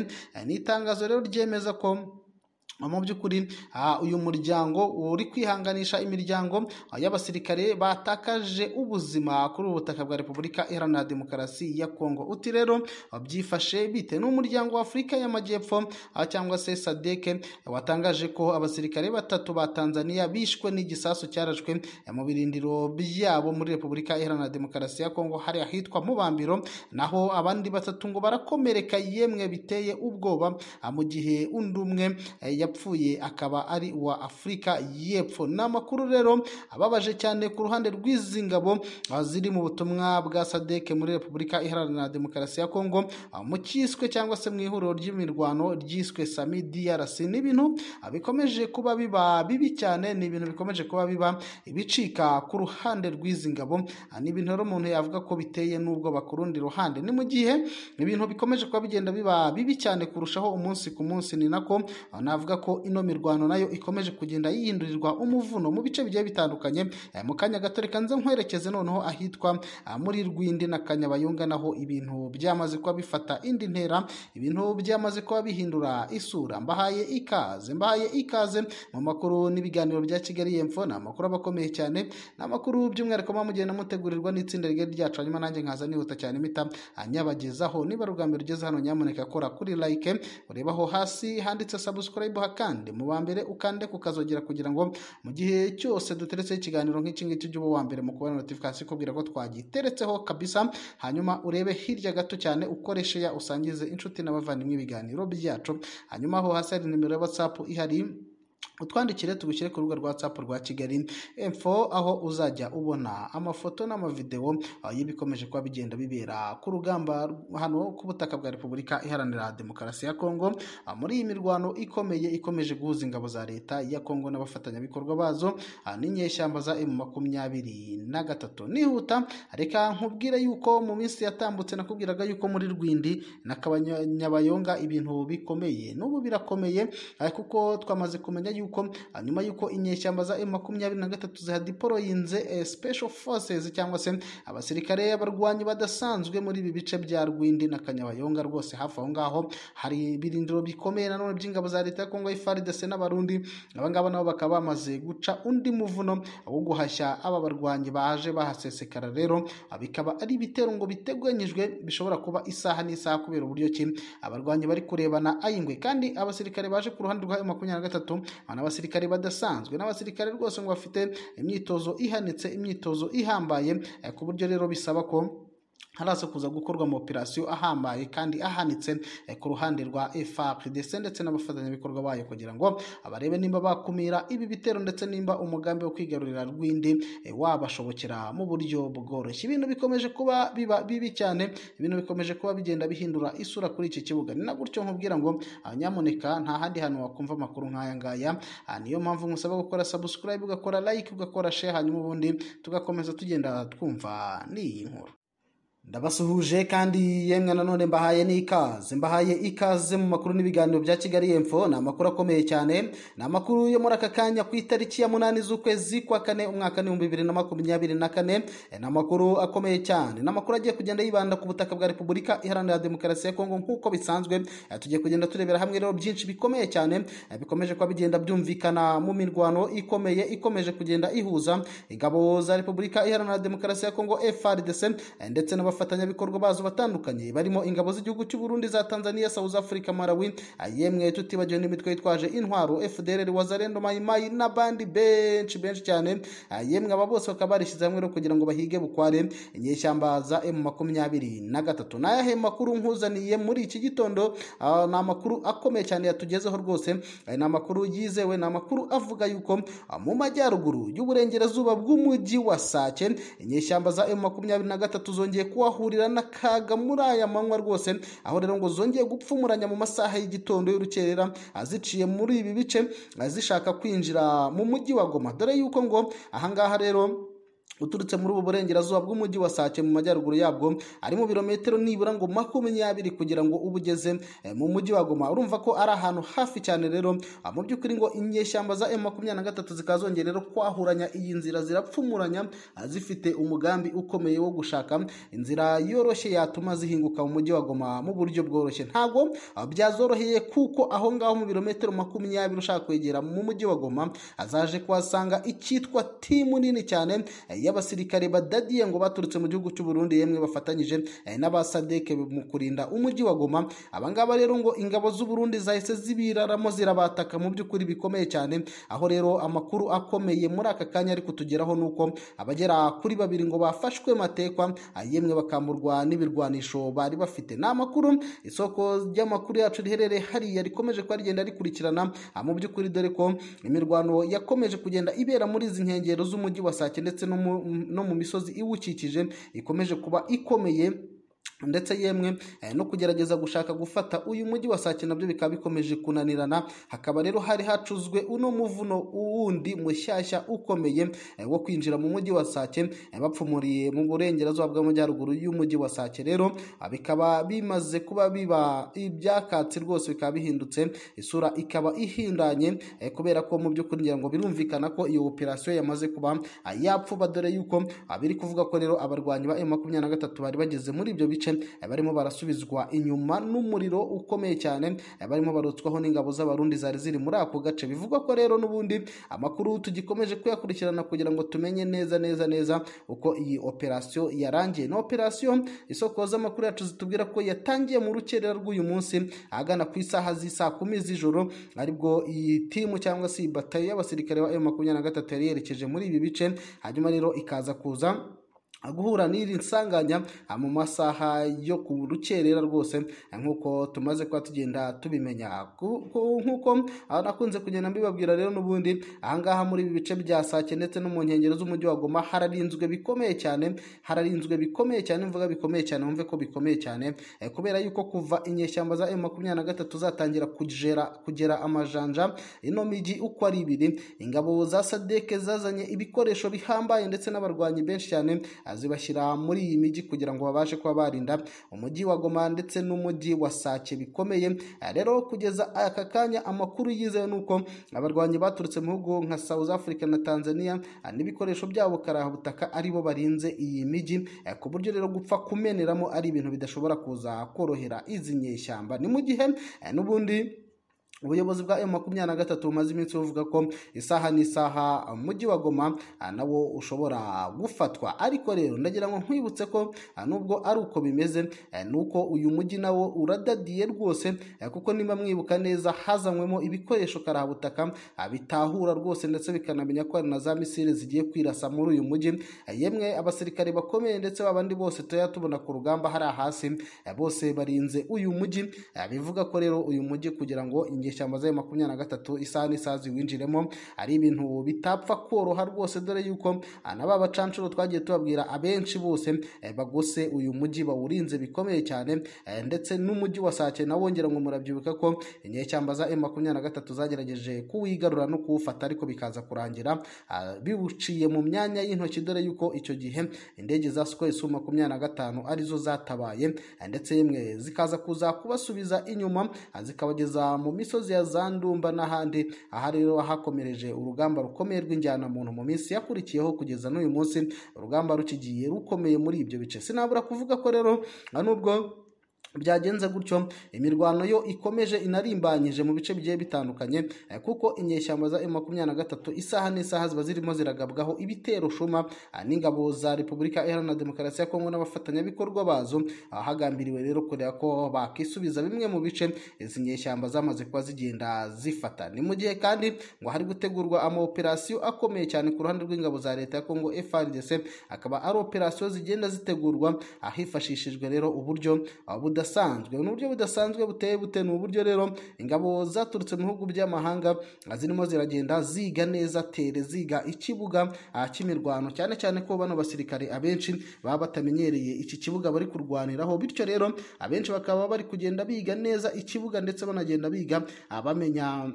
[SPEAKER 1] ni itangazo rero ryemeza ko mu by'ukuri uyu muryango uri kwihanganisha imiryango y'abasirikare batakaje ubuzima kuri ubu butaka bwa repubulika iharanira demokarasi ya kongo uti rero byifashe bite n'umuryango w'afurika y'amajyepfo cyangwa se sadeke watangaje ko abasirikare batatu ba tanzania bishwe n'igisasu cyarashwe mu birindiro byabo muri repubulika iharanira demokarasi ya kongo hari ahitwa mubambiro naho abandi batatu ngo barakomereka yemwe biteye ubwoba mu gihe undi umwe eh, yapfuye akaba ari uwa afurika y'epfo ni amakuru rero ababaje cyane ku ruhande rw'izi ngabo ah, ziri mu butumwa bwa sadeke muri repubulika iharanira demokarasi ya kongo ah, mu cyiswe cyangwa se mu ihuriro ry'imirwano ryiswe sami drc ni ibintu ah, bikomeje kuba biba bibi cyane ni ibintu bikomeje kuba biba ibicika ku ruhande rw'izi ngabo ni ibintu rero umuntu yavuga ko biteye nubwo bakurundi ruhande ni mu gihe ibintu bikomeje kuba bigenda biba bibi cyane kurushaho umunsi ku munsi ni nako navuga ko ino mirwano nayo ikomeje kugenda yihindurirwa umuvuno mu bice bigiye bitandukanye eh, mu kanya gato nze nkwerekeze noneho ahitwa ah, muri rwindi na kanyabayonga naho ibintu byamaze kuba bifata indi ntera ibintu byamaze kuba bihindura isura mbahaye ikaze mbahaye ikaze mu makuru n'ibiganiro bya kigali y'epfo ni amakuru aba akomeye cyane ni amakuru by'umwihariko muba mugenda mutegurirwa n'itsinda rigari ryacu hanyuma nanjye nkaza nihuta cyane mpita anyabagezaho niba rugamba rugeze hano nyamuneka kora kuri like urebaho hasi handitse sabusikarayibu kandi mu wa mbere ukande kukazogera kugira ngo mu gihe cyose duteretseho ikiganiro nk'iki ngiki ujye uba uwa mbere mu kubona notification ikubwira ko twagiteretseho kabisa hanyuma urebe hirya gato cyane ukoreshe ya usangize inshuti n'abavandimwe ibiganiro byacu hanyuma aho hasi hari nimero ya watsapu ihari utwandikire tugushyire ku rubuga rwa whatsapp rwa kigali info aho uzajya ubona amafoto n'amavidewo ah, y'ibikomeje kuba bigenda bibera ku rugamba hano ku butaka bwa repubulika iharanira demokarasi ya kongo ah, muri iyi mirwano ikomeye ikomeje guhuza ingabo za leta ya kongo n'abafatanyabikorwa bazo ah, n'inyeshyamba za emu makumyabiri na gatatu nihuta reka nkubwire yuko mu minsi yatambutse nakubwiraga yuko muri rwindi na ibintu bikomeye n'ubu birakomeye kuko twamaze kumenya yuko yuko nyuma y'uko inyeshyamba za makumyabiri na gatatu zihadiporoyinze eh, special forces cyangwa se abasirikare barwanyi badasanzwe muri ibi bice bya rwindi na kanyabayonga rwose hafi aho ngaho hari ibirindiro bikomeye nanone by'ingabo za leta ya kongo ifaridese n'abarundi abangaba nabo bakaba bamaze guca undi muvuno wo guhashya aba barwanyi baje bahasesekara rero bikaba ari ibitero ngo biteganyijwe bishobora kuba isaha n'isaha kubera uburyo ki abarwanyi bari kurebana ayingwe kandi abasirikare baje ku ruhande rwa makumyabiri na gatatu n'abasirikare badasanzwe n'abasirikare rwose ngo bafite imyitozo ihanitse imyitozo ihambaye eh, ku buryo rero bisaba ko haraza kuza gukorwa mu operasiyo ahambaye kandi ahanitse eh, ku ruhande rwa FARDC ndetse n'abafatanyabikorwa bayo kugira ngo abarebe nimba bakumira ibi bitero ndetse nimba umugambi wo kwigarurira rw'indi eh, wabashobokera mu buryo bworoshye ibintu bikomeje kuba biba bibi cyane ibintu bikomeje kuba bigenda bihindura isura kuri iki kibuga ni na gutyo nkubwira ngo ah, nyamuneka nta handi hantu wakumva amakuru nk'aya ngaya ah, niyo mpamvu nkusaba gukora subscribe ugakora like ugakora She hanyuma ubundi tugakomeza tugenda twumva n'iyi nkuru ndabasuhuje kandi yemwe nanone mbahaye n'ikaze mbahaye ikaze mu makuru n'ibiganiro bya kigali y'epfo ni amakuru akomeye cyane ni amakuru yo muri aka kanya ku itariki ya munani z'ukwezi kwa kane umwaka n'ibihumbi bibiri na makumyabiri na kane e, ni amakuru akomeye cyane ni amakuru agiye kugenda yibanda ku butaka bwa repubulika iharanira demokarasi ya kongo nk'uko bisanzwe e, tugiye kugenda turebera hamwe rero byinshi bikomeye cyane e, bikomeje kuba bigenda byumvikana mu mirwano ikomeye ikomeje kugenda ihuza ingabo za repubulika iharanira demokarasi ya kongo frdc ndetse n'aba abafatanyabikorwa bazo batandukanye barimo ingabo z'igihugu cy'u Burundi za Tanzania South Africa Malawi yemwe tutibagiwe n'imitwe yitwaje intwaro FDLR Wazalendo Maimai n'abandi benshi benshi cyane ayemwe aba bose bakaba barishyize hamwe kugira ngo bahige bukware inyeshyamba za M makumyabiri na gatatu n'ayahe makuru nkuzaniye muri iki gitondo ah, ni amakuru akomeye cyane yatugezeho rwose ni amakuru yizewe ni amakuru avuga yuko ah, mu majyaruguru y'uburengerazuba bw'umujyi wa Sake inyeshyamba za M makumyabiri na gatatu zongeye kuba wahurira n'akaga muri aya manywa rwose aho rero ngo zongeye gupfumuranya mu masaha y'igitondo y'urukerera aziciye muri ibi bice zishaka kwinjira mu mujyi wa goma dore yuko ngo ahangaha rero uturutse muri ubu burengerazuba bw'umujyi wa sake mu majyaruguru yabwo ari mu birometero nibura ngo makumyabiri kugira ngo uba ugeze eh, mu mujyi wa goma urumva ko ari ahantu hafi cyane rero ah, mu by'ukuri ngo inyeshyamba za emu makumyabiri na gatatu zikazongera rero kwahuranya iyi nzira zirapfumuranya ah, zifite umugambi ukomeye wo gushaka inzira yoroshye yatuma zihinguka mu mujyi wa goma mu buryo bworoshye ntabwo ah, byazoroheye kuko aho ngaho mu birometero makumyabiri ushaka kwegera mu mujyi wa goma azaje kuhasanga icyitwa timu nini cyane eh, ya y'abasirikare badadiye ngo baturutse mu gihugu cy'u Burundi yemwe bafatanyije eh, n'abasadeke mu kurinda umujyi wa Goma abangaba rero ngo ingabo z'u Burundi zahise zibiraramo zirabataka mu by'ukuri bikomeye cyane aho rero amakuru akomeye muri aka kanya ari kutugeraho uko abagera kuri babiri ngo bafashwe matekwa eh, yemwe bakamburwa n'ibirwanisho bari bafite ni amakuru isoko ry'amakuru yacu riherereye hariya rikomeje kuba rigenda rikurikirana eh, mu by'ukuri dore ko imirwano yakomeje kugenda ibera muri izi nkengero z'umujyi wa Sake ndetse no no mu misozi iwukikije ikomeje kuba ikomeye ndetse yemwe eh, no kugerageza gushaka gufata uyu mujyi wa sake nabyo bikaba bikomeje kunanirana hakaba rero hari hacuzwe uno muvuno wundi mushyashya ukomeye eh, wo kwinjira mu mujyi wa sake eh, bapfumuriye mu burengerazuba bw'amajyaruguru y'umujyi wa sake rero ah, bikaba bimaze kuba biba ibyakatsi rwose bikaba bihindutse isura ikaba ihindanye kubera ko mu by'ukuri ngira ngo birumvikana ko iyo operasiyo yamaze kuba ah, yapfuba dore yuko ah, biri kuvuga ko rero abarwanyi ba emu makumyabiri na gatatu bari bageze muri ibyo bice barimo barasubizwa inyuma n'umuriro ukomeye cyane barimo barutswaho n'ingabo z'abarundi zari ziri muri ako gace bivugwa ko rero n'ubundi amakuru tugikomeje kuyakurikirana kugira ngo tumenye neza neza neza uko iyi operasiyo yarangiye ni operasiyo isokoza amakuru yacu zitubwira ko yatangiye mu rukerera rw'uyu munsi ahagana ku isaha z'isaa kumi z'ijoro aribwo iyi timu cyangwa se iyi batayo y'abasirikare ba emu makumyabiri na gatatu yari yerekeje muri ibi bice hanyuma rero ikaza kuza guhura n'iri nsanganya ah, mu masaha yo ku rukerera rwose ah, nk'uko tumaze kuba tugenda tubimenya nk'uko ah, nakunze kugenda mbibabwira rero n'ubundi ahangaha muri ibi bice bya sake ndetse no mu nkengero z'umujyi wa goma hararinzwe bikomeye cyane hararinzwe bikomeye cyane mvuga bikomeye cyane wumve ko bikomeye cyane eh, kubera yuko kuva inyeshyamba za emu makumyabiri na gatatu zatangira kugera amajanja ino mijyi uko ari ibiri ingabo za sadeke zazanye ibikoresho bihambaye ndetse n'abarwanyi benshi cyane azibashyira muri iyi mijyi kugira ngo babashe kuba barinda umujyi wa goma ndetse n'umujyi wa sake bikomeye rero kugeza aka kanya amakuru yizewe ni uko abarwanyi baturutse mu bihugu nka south africa na tanzania n'ibikoresho byabo karabutaka aribo barinze iyi mijyi ku buryo rero gupfa kumeneramo ari ibintu bidashobora kuza korohera izi nyeshyamba ni mu gihe n'ubundi ubuyobozi bwa emu makumyabiri na gatatu bumaze iminsi buvuga ko isaha n'isaha umujyi wa goma ah, nawo ushobora gufatwa ariko rero ndagira ngo nkwibutse ko ah, nubwo ari uko bimeze eh, nuko uyu mujyi nawo uradadiye rwose eh, kuko niba mwibuka neza hazanywemo ibikoresho karabutaka ah, bitahura rwose ndetse bikanamenya ko hari na za misile zigiye kwirasa muri uyu mujyi eh, yemwe abasirikare bakomeye ndetse babandi bose tuba tubona ku rugamba hari hasi bose barinze uyu mujyi bivuga ko rero uyu mujyi kugira ngo inge ijambo za makumyabiri na gatatu isaha n'isaha ziwinjiremo ari ibintu bitapfa koroha rwose dore yuko ah, na ba twagiye tubabwira abenshi bose eh, bagose uyu mujyi bawurinze bikomeye cyane eh, ndetse n'umujyi wa sake nawo wongera ngo murabyibuka ko inyeshyamba za makumyabiri na gatatu zagerageje kuwigarura no kuwufata ariko bikaza kurangira ah, biwuciye mu myanya y'intoki dore yuko icyo gihe indege za sukoyi su makumyabiri na gatanu arizo zatabaye eh, ndetse yemwe zikaza kuza kubasubiza inyuma ah, zikabageza mu misozi misozi ya za ndumba n'ahandi aha rero hakomereje urugamba rukomeye rw'injyana muntu mu minsi yakurikiyeho kugeza n'uyu munsi urugamba rukigiye rukomeye muri ibyo bice sinabura kuvuga ko rero nubwo byagenze gutyo imirwano yo ikomeje inarimbanyije mu bice bigiye bitandukanye eh, kuko inyeshyamba za makumyabiri na gatatu isaha n'isaha ziba zirimo ziragabwaho ibitero shuma eh, n'ingabo za repubulika iharanira demokarasi ya kongo n'abafatanyabikorwa bazo ah, hagambiriwe rero kureba ko bakisubiza bimwe mu bice izi nyeshyamba zamaze kuba zigenda zifata ni mu gihe kandi ngo hari gutegurwa amaoperasiyo akomeye cyane ku ruhande rw'ingabo za leta ya kongo FARDC akaba ari operasiyo zigenda zitegurwa ah, hifashishijwe rero uburyo ah, buda budasanzwe ni uburyo budasanzwe buteye bute ni uburyo rero ingabo zaturutse mu bihugu by'amahanga ah, zirimo ziragenda ziga neza tere ziga ikibuga ah, cy'imirwano cyane cyane ko bano basirikare abenshi baba batamenyereye iki kibuga bari kurwaniraho bityo rero abenshi bakaba bari kugenda biga neza ikibuga ndetse banagenda biga abamenya ah,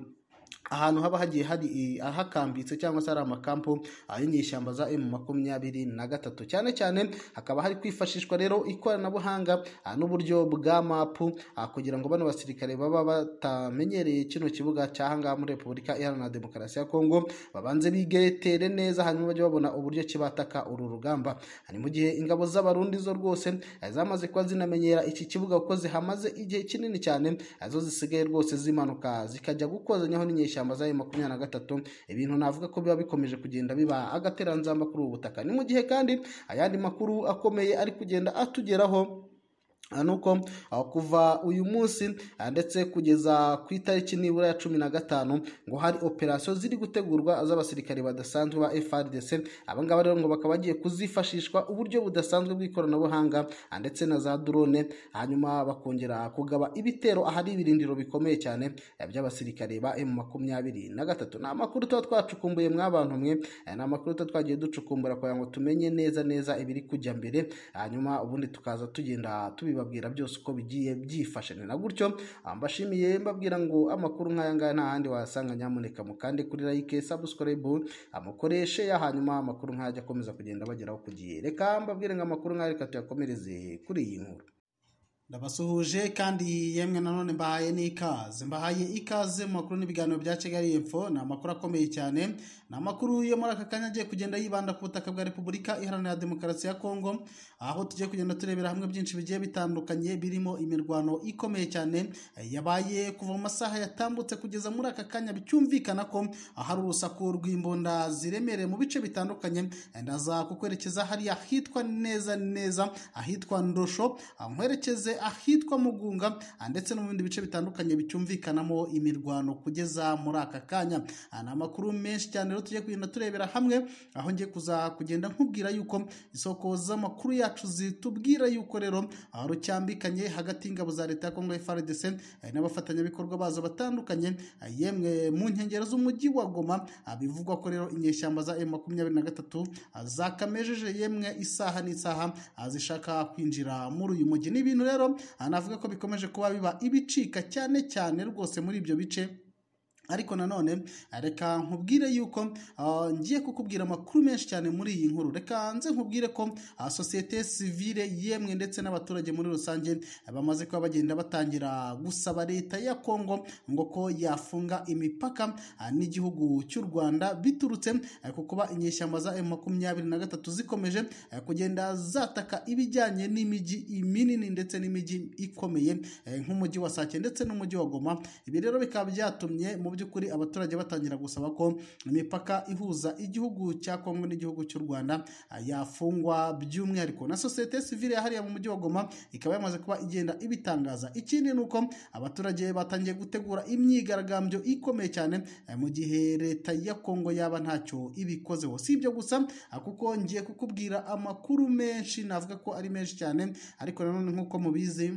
[SPEAKER 1] ahantu haba hagiye hari ahakambitse cyangwa se hari amakampu ari mu ishyamba za emu makumyabiri na gatatu cyane cyane hakaba hari kwifashishwa rero ikoranabuhanga n'uburyo bwa mapu kugira ngo bano basirikare baba batamenyereye kino kibuga cyahangaha muri repubulika iharanira demokarasi ya kongo babanze bigetere neza hanyuma bajye babona uburyo kibataka uru rugamba ni mu gihe ingabo z'abarundi zo rwose eh, zamaze kuba zinamenyera iki kibuga kuko zihamaze igihe kinini cyane eh, zo zisigaye rwose zimanuka zikajya gukozanyaho n'inyeshyamba ishyamba za makumyabiri na gatatu ibintu navuga ko biba bikomeje kugenda biba agateranzamba kuri ubu butaka ni mu gihe kandi ayandi makuru akomeye ari kugenda atugeraho nuko kuva uyu munsi ndetse kugeza ku itariki nibura ya cumi na gatanu ngo hari operasiyo ziri gutegurwa z'abasirikare badasanzwe ba FRDC abangaba rero ngo bakaba bagiye kuzifashishwa uburyo budasanzwe bw'ikoranabuhanga ndetse na za drone hanyuma bakongera kugaba ibitero ahari ibirindiro bikomeye cyane by'abasirikare ba M makumyabiri na gatatu ni amakuru tuba twacukumbuye mwabantu mwe ni amakuru tuba twagiye ducukumbura kugira ngo tumenye neza neza ibiri kujya mbere hanyuma ubundi tukaza tugenda tubi bibabwira byose uko bigiye byifashe ni na gutyo ah, mbashimiye mbabwira ngo amakuru nk'aya ngaya nta handi wasanga nyamuneka mukande kuri like sabusikarayibu amukoreshe ah, ya hanyuma amakuru nk'ajya akomeza kugenda bageraho ku gihe reka mbabwire ngo amakuru nk'aya reka tuyakomereze kuri iyi nkuru ndabasuhuje kandi yemwe nanone mbahaye n'ikaze mbahaye ikaze mu makuru n'ibiganiro bya kigali y'epfo ni amakuru akomeye cyane ni amakuru yo muri aka kanya agiye kugenda yibanda ku butaka bwa repubulika iharanira demokarasi ya kongo aho tugiye kugenda turebera hamwe byinshi bigiye bitandukanye birimo imirwano ikomeye cyane yabaye kuva mu masaha yatambutse kugeza muri aka kanya byumvikana ko hari urusaku rw'imbunda ziremereye mu bice bitandukanye ndaza kukwerekeza hariya ahitwa neza neza ahitwa ndosho nkwerekeze ahitwa mugunga ah, ndetse no mu bindi bice bitandukanye bicyumvikanamo imirwano kugeza muri aka kanya ah, ni amakuru menshi cyane rero tujye kugenda turebera hamwe aho ngiye kuzakugenda nkubwira yuko isoko z'amakuru yacu zitubwira yuko rero ah, rucyambikanye hagati y'ingabo za leta ya kongo FARDC n'abafatanyabikorwa bazo batandukanye yemwe mu nkengero z'umujyi wa Goma bivugwa ko rero inyeshyamba za m gatatu zakamejeje yemwe isaha n'isaha zishaka kwinjira muri uyu mujyi ni ibintu rero anavuga ko bikomeje kuba biba ibicika cyane cyane rwose muri ibyo bice ariko nanone reka nkubwire yuko ah, ngiye kukubwira amakuru menshi cyane muri iyi nkuru reka nze nkubwire ko ah, sosiyete sivire yemwe ndetse n'abaturage muri rusange ah, bamaze kuba bagenda batangira gusaba leta ya kongo ngo ko yafunga imipaka n'igihugu cy'u rwanda biturutse ku kuba inyeshyamba za emu makumyabiri na gatatu zikomeje kugenda zataka ibijyanye n'imijyi minini ndetse n'imijyi ikomeye eh, nk'umujyi wa sake ndetse n'umujyi wa goma ibi rero bikaba byatumye mu by'ukuri abaturage batangira gusaba ko imipaka ihuza igihugu cya Kongo n'igihugu cy'u Rwanda ah, yafungwa by'umwihariko na sosiyete sivile ya hariya mu mujyi wa Goma ikaba yamaze kuba igenda ibitangaza ikindi ni uko abaturage batangiye gutegura imyigaragambyo ikomeye cyane eh, mu gihe leta ya Kongo yaba ntacyo ibikozeho si ibyo gusa ah, kuko ngiye kukubwira amakuru menshi navuga ko ari menshi cyane ariko nanone nk'uko mubizi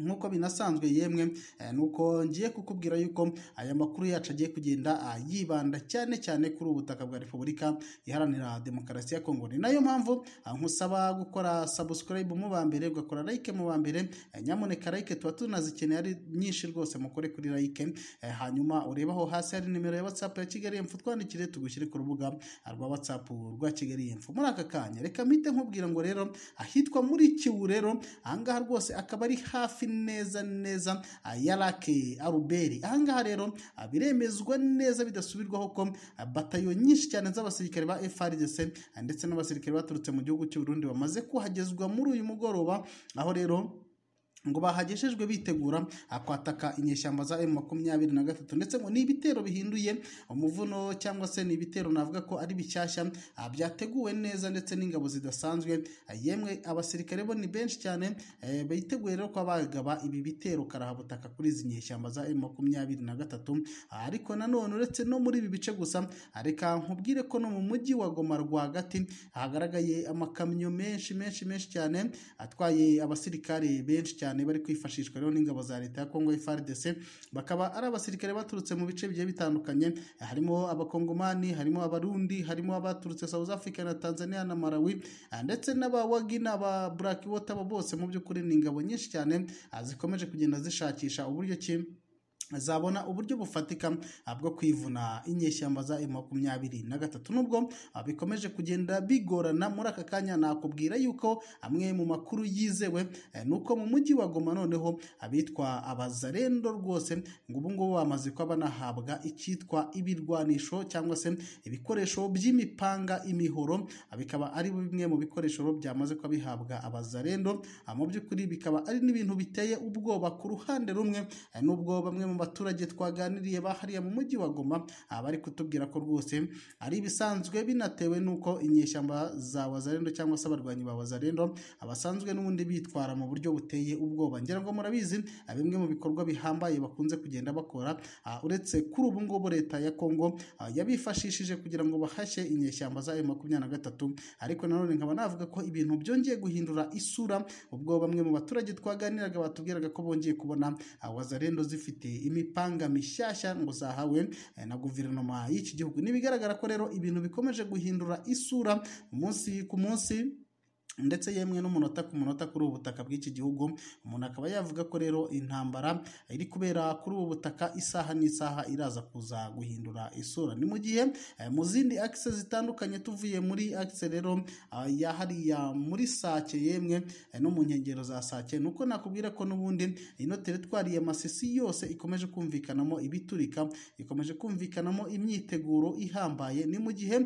[SPEAKER 1] nk'uko binasanzwe yemwe eh, nuko ngiye kukubwira yuko aya makuru yacu agiye kugenda ah, yibanda cyane cyane kuri ubutaka bwa repubulika iharanira demokarasi ya kongo ni nayo mpamvu ah, nkusaba gukora sabusikarayibu muba mbere ugakora layike muba mbere eh, nyamuneka layike tuba tunazikeneye ari nyinshi rwose mukore kuri layike eh, hanyuma urebaho hasi hari nimero ya watsapu ya kigali yemfu twandikire tugushyire ku rubuga rwa watsapu rwa kigali yemfu muri aka kanya reka mpite nkubwira ngo rero ahitwa muri kiwu rero ahangaha rwose akaba ari hafi araki neza neza ah, yarake aruberi ahangaha rero ah, biremezwa neza bidasubirwaho ko ah, batayo nyinshi cyane z'abasirikare ba FARDC ndetse n'abasirikare baturutse mu gihugu cy'u bamaze kuhagezwa muri uyu mugoroba aho rero ngo bahageshejwe bitegura kwataka inyeshyamba za na gatatu ndetse ngo ni ibitero bihinduye umuvuno cyangwa se ni ibitero navuga ko ari bishyashya ah, byateguwe neza ndetse n'ingabo zidasanzwe ah, yemwe abasirikare bo ni benshi cyane eh, biteguye rero kuba bagaba ibi bitero karahabutaka kuri izi nyeshyamba za makumyabiri na gatatu ah, ariko nanone uretse no muri ibi bice gusa reka nkubwire ko no mu mujyi wa Goma rwagati hagaragaye amakamyo menshi menshi menshi cyane atwaye abasirikare benshi cyane cyane bari kwifashishwa rero n'ingabo za leta ya Kongo FARDC bakaba ari abasirikare baturutse mu bice bigiye bitandukanye harimo abakongomani harimo abarundi harimo abaturutse South Africa na Tanzania na Malawi ndetse n'abawagi n'aba Black bose mu by'ukuri ni ingabo nyinshi cyane zikomeje kugenda zishakisha uburyo ki zabona uburyo bufatika bwo kwivuna inyeshyamba za emu makumyabiri na gatatu nubwo ah, bikomeje kugenda bigorana muri aka kanya nakubwira yuko amwe mu makuru yizewe eh, nuko mu mujyi wa goma noneho abitwa ah, abazarendo rwose ngo ubungubu bamaze kuba banahabwa icyitwa ibirwanisho cyangwa se ibikoresho by'imipanga imihoro ah, bikaba ari bimwe mu bikoresho byamaze kuba bihabwa abazarendo mu by'ukuri bikaba ari n'ibintu biteye ubwoba ku ruhande rumwe eh, n'ubwo bamwe mu mu baturage twaganiriye bahariye mu mujyi wa Goma bari kutubwira ko rwose ari ibisanzwe binatewe n'uko inyeshyamba za wazarendo cyangwa se abarwanyi ba wazarendo abasanzwe n'ubundi bitwara mu buryo buteye ubwoba ngira ngo murabizi bimwe mu bikorwa bihambaye bakunze kugenda bakora uretse kuri ubu ngubu leta ya Kongo yabifashishije kugira ngo bahashye inyeshyamba za makumyabiri na gatatu ariko nanone nkaba navuga ko ibintu byongeye guhindura isura ubwo bamwe mu baturage twaganiraga batubwiraga ko bongeye kubona wazarendo zifite imipanga mishyashya ngo zahawe eh, na guverinoma y'iki gihugu ni ibigaragara ko rero ibintu bikomeje guhindura isura umunsi ku munsi ndetse yemwe n'umunota ku munota kuri ubu butaka bw'iki gihugu umuntu akaba yavuga ko rero intambara iri kubera kuri ubu butaka isaha n'isaha iraza kuza guhindura isura ni mu gihe eh, mu zindi akise zitandukanye tuvuye muri akise rero eh, ya hariya muri sake yemwe eh, no mu nkengero za sake ni uko nakubwira ko n'ubundi ino teritwari ya masisi yose ikomeje kumvikanamo ibiturika ikomeje kumvikanamo imyiteguro ihambaye ni mu gihe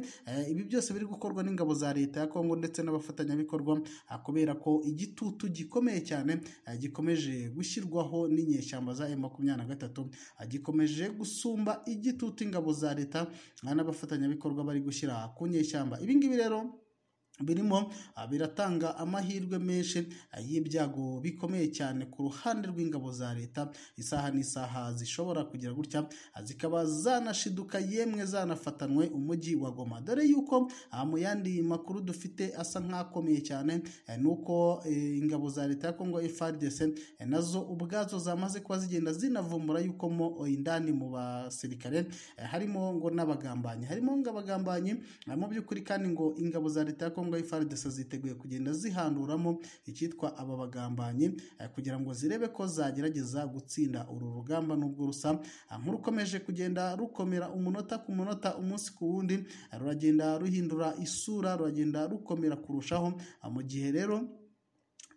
[SPEAKER 1] ibi byose biri gukorwa n'ingabo za leta ya kongo ndetse n'abafatanyabikorwa gukorwa ah, kubera ko igitutu gikomeye cyane ah, gikomeje gushyirwaho n'inyeshyamba za makumyabiri na gatatu ah, gikomeje gusumba igitutu ingabo za leta n'abafatanyabikorwa bari gushyira ku nyeshyamba ibingibi rero birimo ah, biratanga amahirwe menshi ah, y'ibyago bikomeye cyane ku ruhande rw'ingabo za leta isaha n'isaha zishobora kugira gutya ah, zikaba zanashiduka yemwe zanafatanwe umujyi wa goma dore yuko mu yandi makuru dufite asa nk'akomeye cyane eh, nuko eh, ingabo za leta ya kongo FARDC eh, nazo ubwazo zamaze kuba zigenda zinavumbura yuko mo indani mu basirikare harimo ngo n'abagambanyi harimo ngo abagambanyi mu by'ukuri kandi ngo ingabo za leta ya kongo inkunga y'ifaridesa ziteguye kugenda zihanduramo icyitwa aba bagambanyi eh, kugira ngo zirebe ko zagerageza gutsinda uru rugamba n'ubwo rusa eh, nk'urukomeje kugenda rukomera umunota ku munota umunsi ku wundi eh, ruragenda ruhindura isura ruragenda rukomera kurushaho mu gihe rero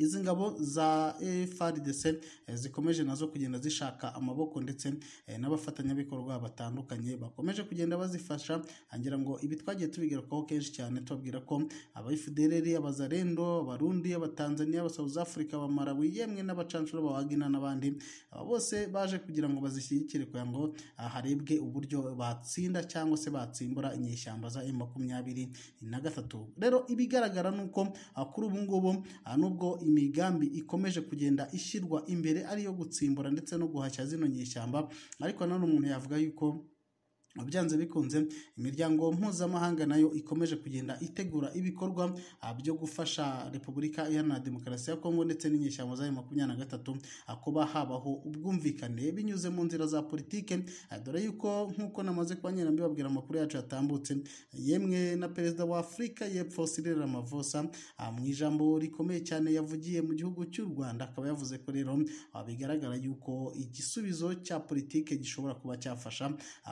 [SPEAKER 1] izi ngabo za FARDC eh, zikomeje nazo kugenda zishaka amaboko ndetse eh, n'abafatanyabikorwa batandukanye bakomeje kugenda bazifasha ngira ngo ibi twagiye tubigarukaho kenshi cyane tubabwira ko aba FDLR abazarendo abarundi abatanzania abasouth africa abamarawi yemwe n'abacanshuro bawagina n'abandi aba bose baje kugira ngo bazishyigikire kugira ngo ah, harebwe uburyo batsinda cyangwa se batsimbura inyeshyamba za makumyabiri na gatatu rero ibigaragara uko ah, kuri ubu ngubu ah, nubwo imigambi ikomeje kugenda ishyirwa imbere ari iyo gutsimbura ndetse no guhashya zino nyeshyamba ariko nanone umuntu yavuga yuko byanze bikunze imiryango mpuzamahanga nayo ikomeje kugenda itegura ibikorwa ah, byo gufasha repubulika iharanira demokarasi ya kongo ndetse n'inyeshyamba zayo makumyabiri na gatatu ah, kuba habaho ubwumvikane binyuze mu nzira za politiki ah, dore yuko nk'uko namaze kubanyera mbibabwira amakuru yacu yatambutse yemwe na perezida wa afurika y'epfo Cyril Ramaphosa mu ijambo rikomeye cyane yavugiye mu gihugu cy'u rwanda akaba yavuze ko rero bigaragara yuko igisubizo cya politiki gishobora kuba cyafasha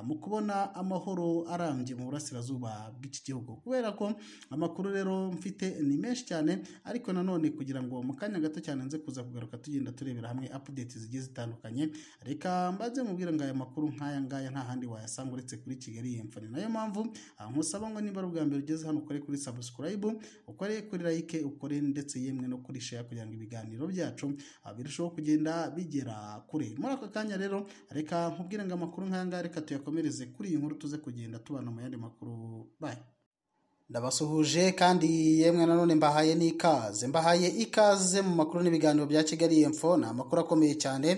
[SPEAKER 1] mu kubona kubona amahoro arambye mu burasirazuba bw'iki gihugu kubera ko amakuru rero mfite ni menshi cyane ariko nanone kugira ngo mu kanya gato cyane nze kuza kugaruka tugenda turebera hamwe update zigiye zitandukanye reka mbaze mubwira ngo aya makuru nk'aya ngaya nta handi wayasanga uretse kuri kigali yemfani nayo mpamvu ah, nkusaba ngo niba ari ubwa mbere ugeze hano ukore kuri subscribe ukore kuri like ukore ndetse yemwe no kuri share kugira ngo ibiganiro byacu ah, birusheho kugenda bigera kure muri aka kanya rero reka nkubwire ngo amakuru nk'aya ngaya reka tuyakomereze kuri iyi nkuru tuze kugenda tubana mu yandi makuru bayo ndabasuhuje kandi yemwe nanone mbahaye n'ikaze mbahaye ikaze mu makuru n'ibiganiro bya kigali info ni amakuru akomeye cyane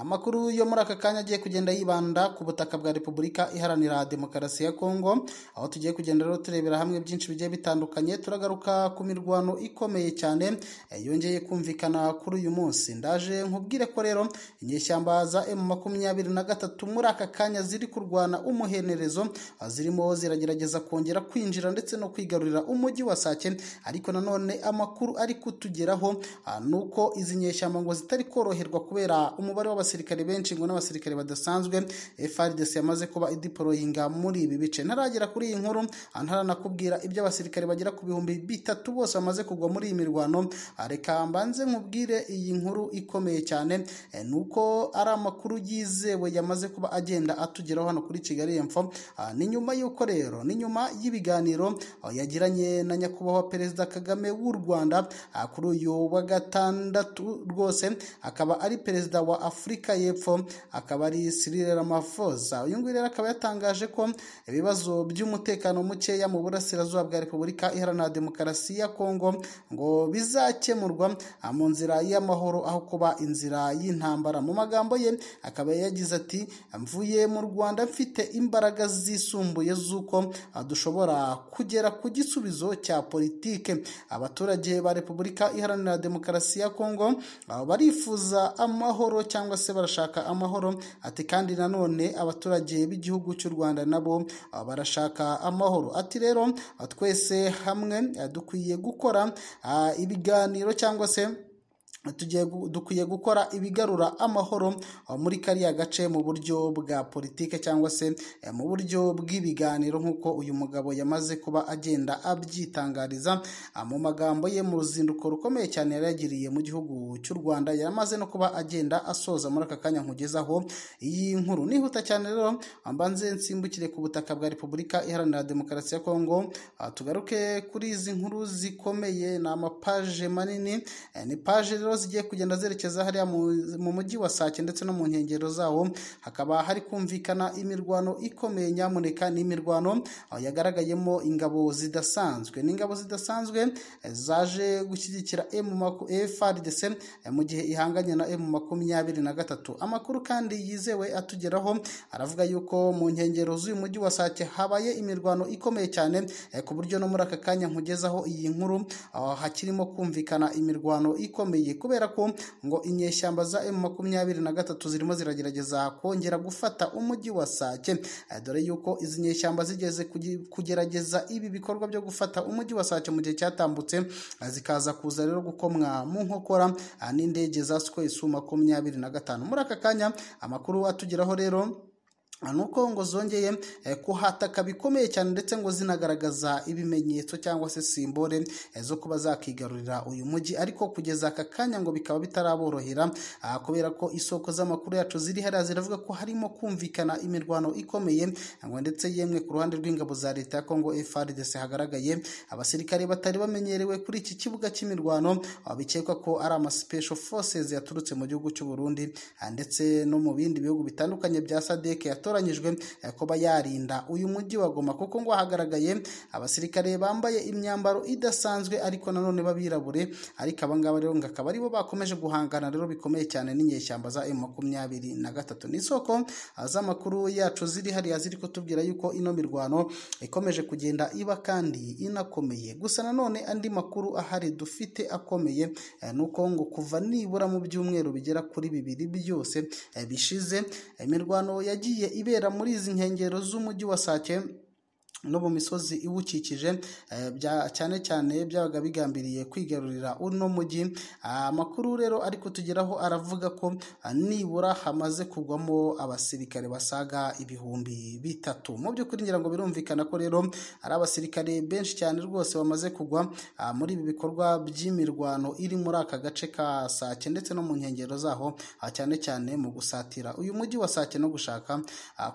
[SPEAKER 1] amakuru yo muri aka kanya agiye kugenda yibanda ku butaka bwa repubulika iharanira demokarasi ya kongo aho tugiye kugenda rero turebera hamwe byinshi bigiye bitandukanye turagaruka ku mirwano ikomeye cyane eh, yongeye kumvikana kuri uyu munsi ndaje nkubwire ko rero inyeshyamba za emu makumyabiri na gatatu muri aka kanya ziri kurwana umuhenerezo eh, zirimo ziragerageza kongera kwinjira ndetse no kwigarurira umujyi wa sake ariko nanone amakuru ari kutugeraho eh, ni uko izi nyeshyamba ngo zitari koroherwa kubera umubare w'aba n'abasirikare benshi ngo n'abasirikare badasanzwe FRDC yamaze kuba idiporoyinga muri ibi bice ntaragera kuri iyi nkuru ntaranakubwira ibyo abasirikare bagera ku bihumbi bitatu bose bamaze kugwa muri iyi mirwano reka mbanze nkubwire iyi nkuru ikomeye cyane eh, nuko ari amakuru yizewe yamaze kuba agenda atugeraho hano kuri Kigali Info ah, ni nyuma y'uko rero ni nyuma y'ibiganiro ah, yagiranye na nyakubahwa perezida Kagame w'u Rwanda ah, kuri uyu wa gatandatu rwose akaba ari perezida wa Afurika Afurika y'Epfo akaba ari Cyril Ramaphosa uyu nguyu rero akaba yatangaje ko ibibazo by'umutekano mukeya mu burasirazuba bwa Repubulika Iharanira Demokarasi ya Kongo ngo bizakemurwa ah, mu nzira y'amahoro aho kuba inzira y'intambara mu magambo ye akaba yagize ati mvuye mu Rwanda mfite imbaraga zisumbuye z'uko ah, dushobora kugera ku gisubizo cya politiki abaturage ba Repubulika Iharanira Demokarasi ya Kongo ah, barifuza amahoro cyangwa se bose barashaka amahoro ati kandi nanone abaturage b'igihugu cy'u rwanda nabo barashaka amahoro ati rero twese hamwe dukwiye gukora ah, ibiganiro cyangwa se dukwiye gukora ibigarura amahoro muri kariya gace mu buryo bwa politiki cyangwa se eh, mu buryo bw'ibiganiro nk'uko uyu mugabo yamaze kuba agenda abyitangariza ah, mu magambo ye mu ruzinduko rukomeye cyane yari yagiriye mu gihugu cy'u Rwanda yaramaze no kuba agenda asoza muri aka kanya nkugezaho iyi nkuru nihuta cyane rero ah, mbanze nsimbukire ku butaka bwa Repubulika Iharanira Demokarasi ya Kongo ah, tugaruke kuri izi nkuru zikomeye ni amapaje manini eh, ni paje rero rero zigiye kugenda zerekeza hariya mu mujyi wa Sake ndetse no mu nkengero zawo hakaba hari kumvikana imirwano ikomeye nyamuneka n'imirwano yagaragayemo ingabo zidasanzwe n'ingabo zidasanzwe eh, zaje gushyigikira FARDC eh, mu gihe ihanganye na emu makumyabiri na gatatu amakuru kandi yizewe atugeraho aravuga yuko mu nkengero z'uyu mujyi wa Sake habaye imirwano ikomeye cyane eh, ku buryo no muri aka kanya nkugezaho iyi nkuru hakirimo kumvikana imirwano ikomeye kubera ko ngo inyeshyamba za emu makumyabiri na gatatu zirimo ziragerageza kongera gufata umujyi wa sake eh, dore yuko izi nyeshyamba zigeze kugerageza ibi bikorwa byo gufata umujyi wa sake mu gihe cyatambutse eh, zikaza kuza rero gukomwa mu nkokora eh, n'indege za sikwesi makumyabiri na gatanu muri aka kanya amakuru atugeraho rero uko ngo zongeye eh, kuhataka bikomeye cyane ndetse ngo zinagaragaza ibimenyetso cyangwa se simbore eh, zo kuba zakigarurira uyu mujyi ariko kugeza aka kanya ngo bikaba bitaraborohera ah, kubera ko isoko z'amakuru yacu ziri hariya ziravuga ko harimo kumvikana imirwano ikomeye ngo ndetse yemwe ku ruhande rw'ingabo za leta ya kongo FARDC hagaragaye abasirikare batari bamenyerewe kuri iki kibuga cy'imirwano ah, bikekwa ko ari ama special forces yaturutse mu gihugu cy'u Burundi ah, ndetse no mu bindi bihugu bitandukanye bya SADC yatora yatoranyijwe kuba yarinda uyu mujyi wa Goma kuko ngo hagaragaye abasirikare bambaye imyambaro idasanzwe ariko nanone b'abirabure ariko abangaba rero ngo akaba aribo bakomeje guhangana rero bikomeye cyane n'inyeshyamba za M makumyabiri na gatatu ni isoko z'amakuru yacu ziri hariya ziri kutubwira yuko ino mirwano ikomeje kugenda iba kandi inakomeye gusa nanone andi makuru ahari dufite akomeye eh, ni uko ngo kuva nibura mu byumweru bigera kuri bibiri byose eh, bishize imirwano eh, yagiye ibera muri izi nkengero z'umujyi wa Sake no mu misozi iwukikije eh, cyane cyane byabaga bigambiriye kwigarurira uno mujyi ah, amakuru rero ari kutugeraho aravuga ko ah, nibura hamaze kugwamo abasirikare basaga ibihumbi bitatu mu by'ukuri ngira ngo birumvikana ko rero ari abasirikare benshi cyane rwose bamaze kugwa ah, muri ibi bikorwa by'imirwano iri muri aka gace ka Sake ndetse no mu nkengero zaho cyane cyane mu gusatira uyu mujyi wa Sake no gushaka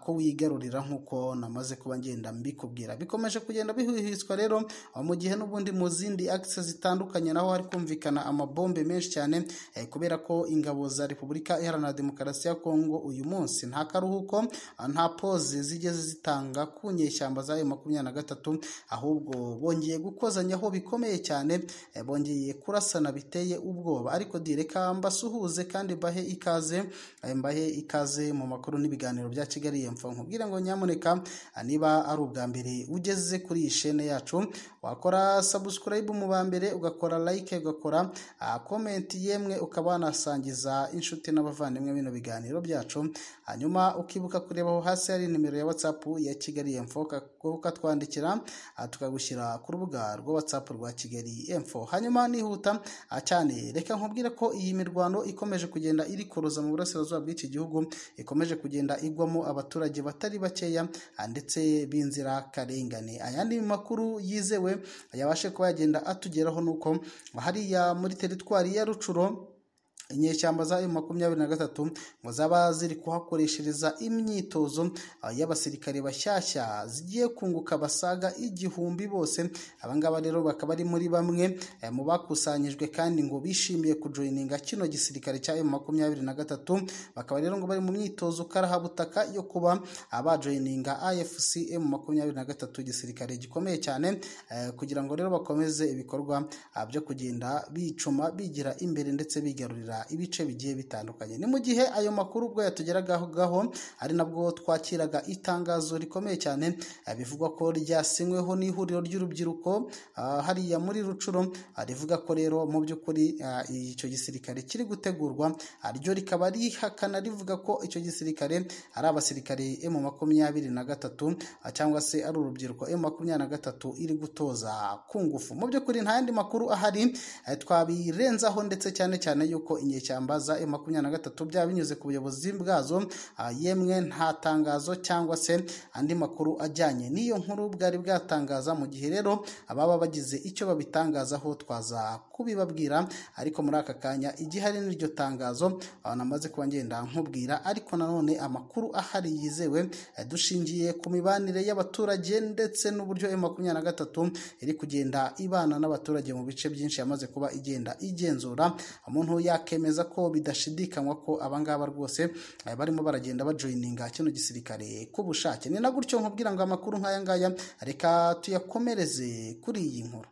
[SPEAKER 1] ko wigarurira nk'uko namaze kuba ngenda mbikubwira kubabwira bikomeje kugenda bihwihwiswa rero mu gihe n'ubundi mu zindi akisi zitandukanye naho hari kumvikana amabombe menshi cyane eh, kubera ko ingabo za repubulika iharanira demokarasi ya kongo uyu munsi nta karuhuko ah, nta poze zigeze zitanga ku nyeshyamba z'ayo makumyabiri na gatatu ahubwo bongeye gukozanyaho bikomeye cyane eh, bongeye kurasana biteye ubwoba ariko direka mbasuhuze kandi mbahe ikaze eh, mbahe ikaze mu makuru n'ibiganiro bya kigali yemfa nkubwire ngo nyamuneka ah, niba ari ubwa mbere mbere ugeze kuri iyi shene yacu wakora sabusikarayibu mu ba mbere ugakora layike ugakora komenti ah, yemwe ukaba wanasangiza inshuti n'abavandimwe bino biganiro byacu hanyuma ukibuka kurebaho hasi hari nimero ya watsapu ya kigali yemfoka ukatwandikira ah, tukagushyira ku rubuga rwa watsapu rwa kigali emfo hanyuma nihuta ah, cyane reka nkubwire ko iyi mirwano ikomeje kugenda iri kuruza mu burasirazuba bw'iki gihugu ikomeje kugenda igwamo abaturage batari bakeya ah, ndetse b'inzirakarengane ni makuru yizewe yabashe kuba yagenda atugeraho nuko uko hariya muri teritwari ya rucuro inyeshyamba za makumyabiri na gatatu ngo zaba ziri kuhakoreshereza imyitozo y'abasirikare bashyashya zigiye kunguka basaga igihumbi bose abangaba rero bakaba ari muri bamwe eh, mu bakusanyijwe kandi ngo bishimiye kujoyininga kino gisirikare cya makumyabiri na gatatu bakaba rero ngo bari mu myitozo karahabutaka yo kuba abajoyininga afc makumyabiri na gatatu igisirikare gikomeye cyane eh, kugira ngo rero bakomeze ibikorwa ah, byo kugenda bicuma bigira imbere ndetse bigarurira ibice bigiye bitandukanye ni mu gihe ayo makuru ubwo yatugeragaho ari nabwo twakiraga itangazo rikomeye cyane bivugwa ko ryasinyweho n'ihuriro ry'urubyiruko ah, hariya muri rucuro ah, rivuga ko rero mu by'ukuri ah, icyo gisirikare kiri gutegurwa ryo rikaba rihakana rivuga ko icyo gisirikare ari abasirikare emu makumyabiri na gatatu cyangwa se ari urubyiruko emu makumyabiri na gatatu iri gutoza ku ngufu mu by'ukuri nta yandi makuru ahari eh, twabirenzaho ndetse cyane cyane yuko inyeshyamba za makumyabiri na gatatu byaba binyuze ku buyobozi bwazo ah, yemwe nta tangazo cyangwa se andi makuru ajyanye n'iyo nkuru bwari bwatangaza mu gihe rero ababa bagize icyo babitangazaho twaza kubibabwira ariko muri aka kanya igihari n'iryo tangazo ah, namaze kuba ngenda nkubwira ariko nanone amakuru ahari yizewe eh, dushingiye ku mibanire y'abaturage ndetse n'uburyo makumyabiri na gatatu iri kugenda ibana n'abaturage mu bice byinshi yamaze kuba igenda igenzura ah, umuntu yake bakemeza ko bidashidikanywa ko abangaba rwose eh, barimo baragenda bajoyininga kino gisirikare ku bushake ni na gutyo nkubwira ngo amakuru nk'aya ngaya reka tuyakomereze kuri iyi nkuru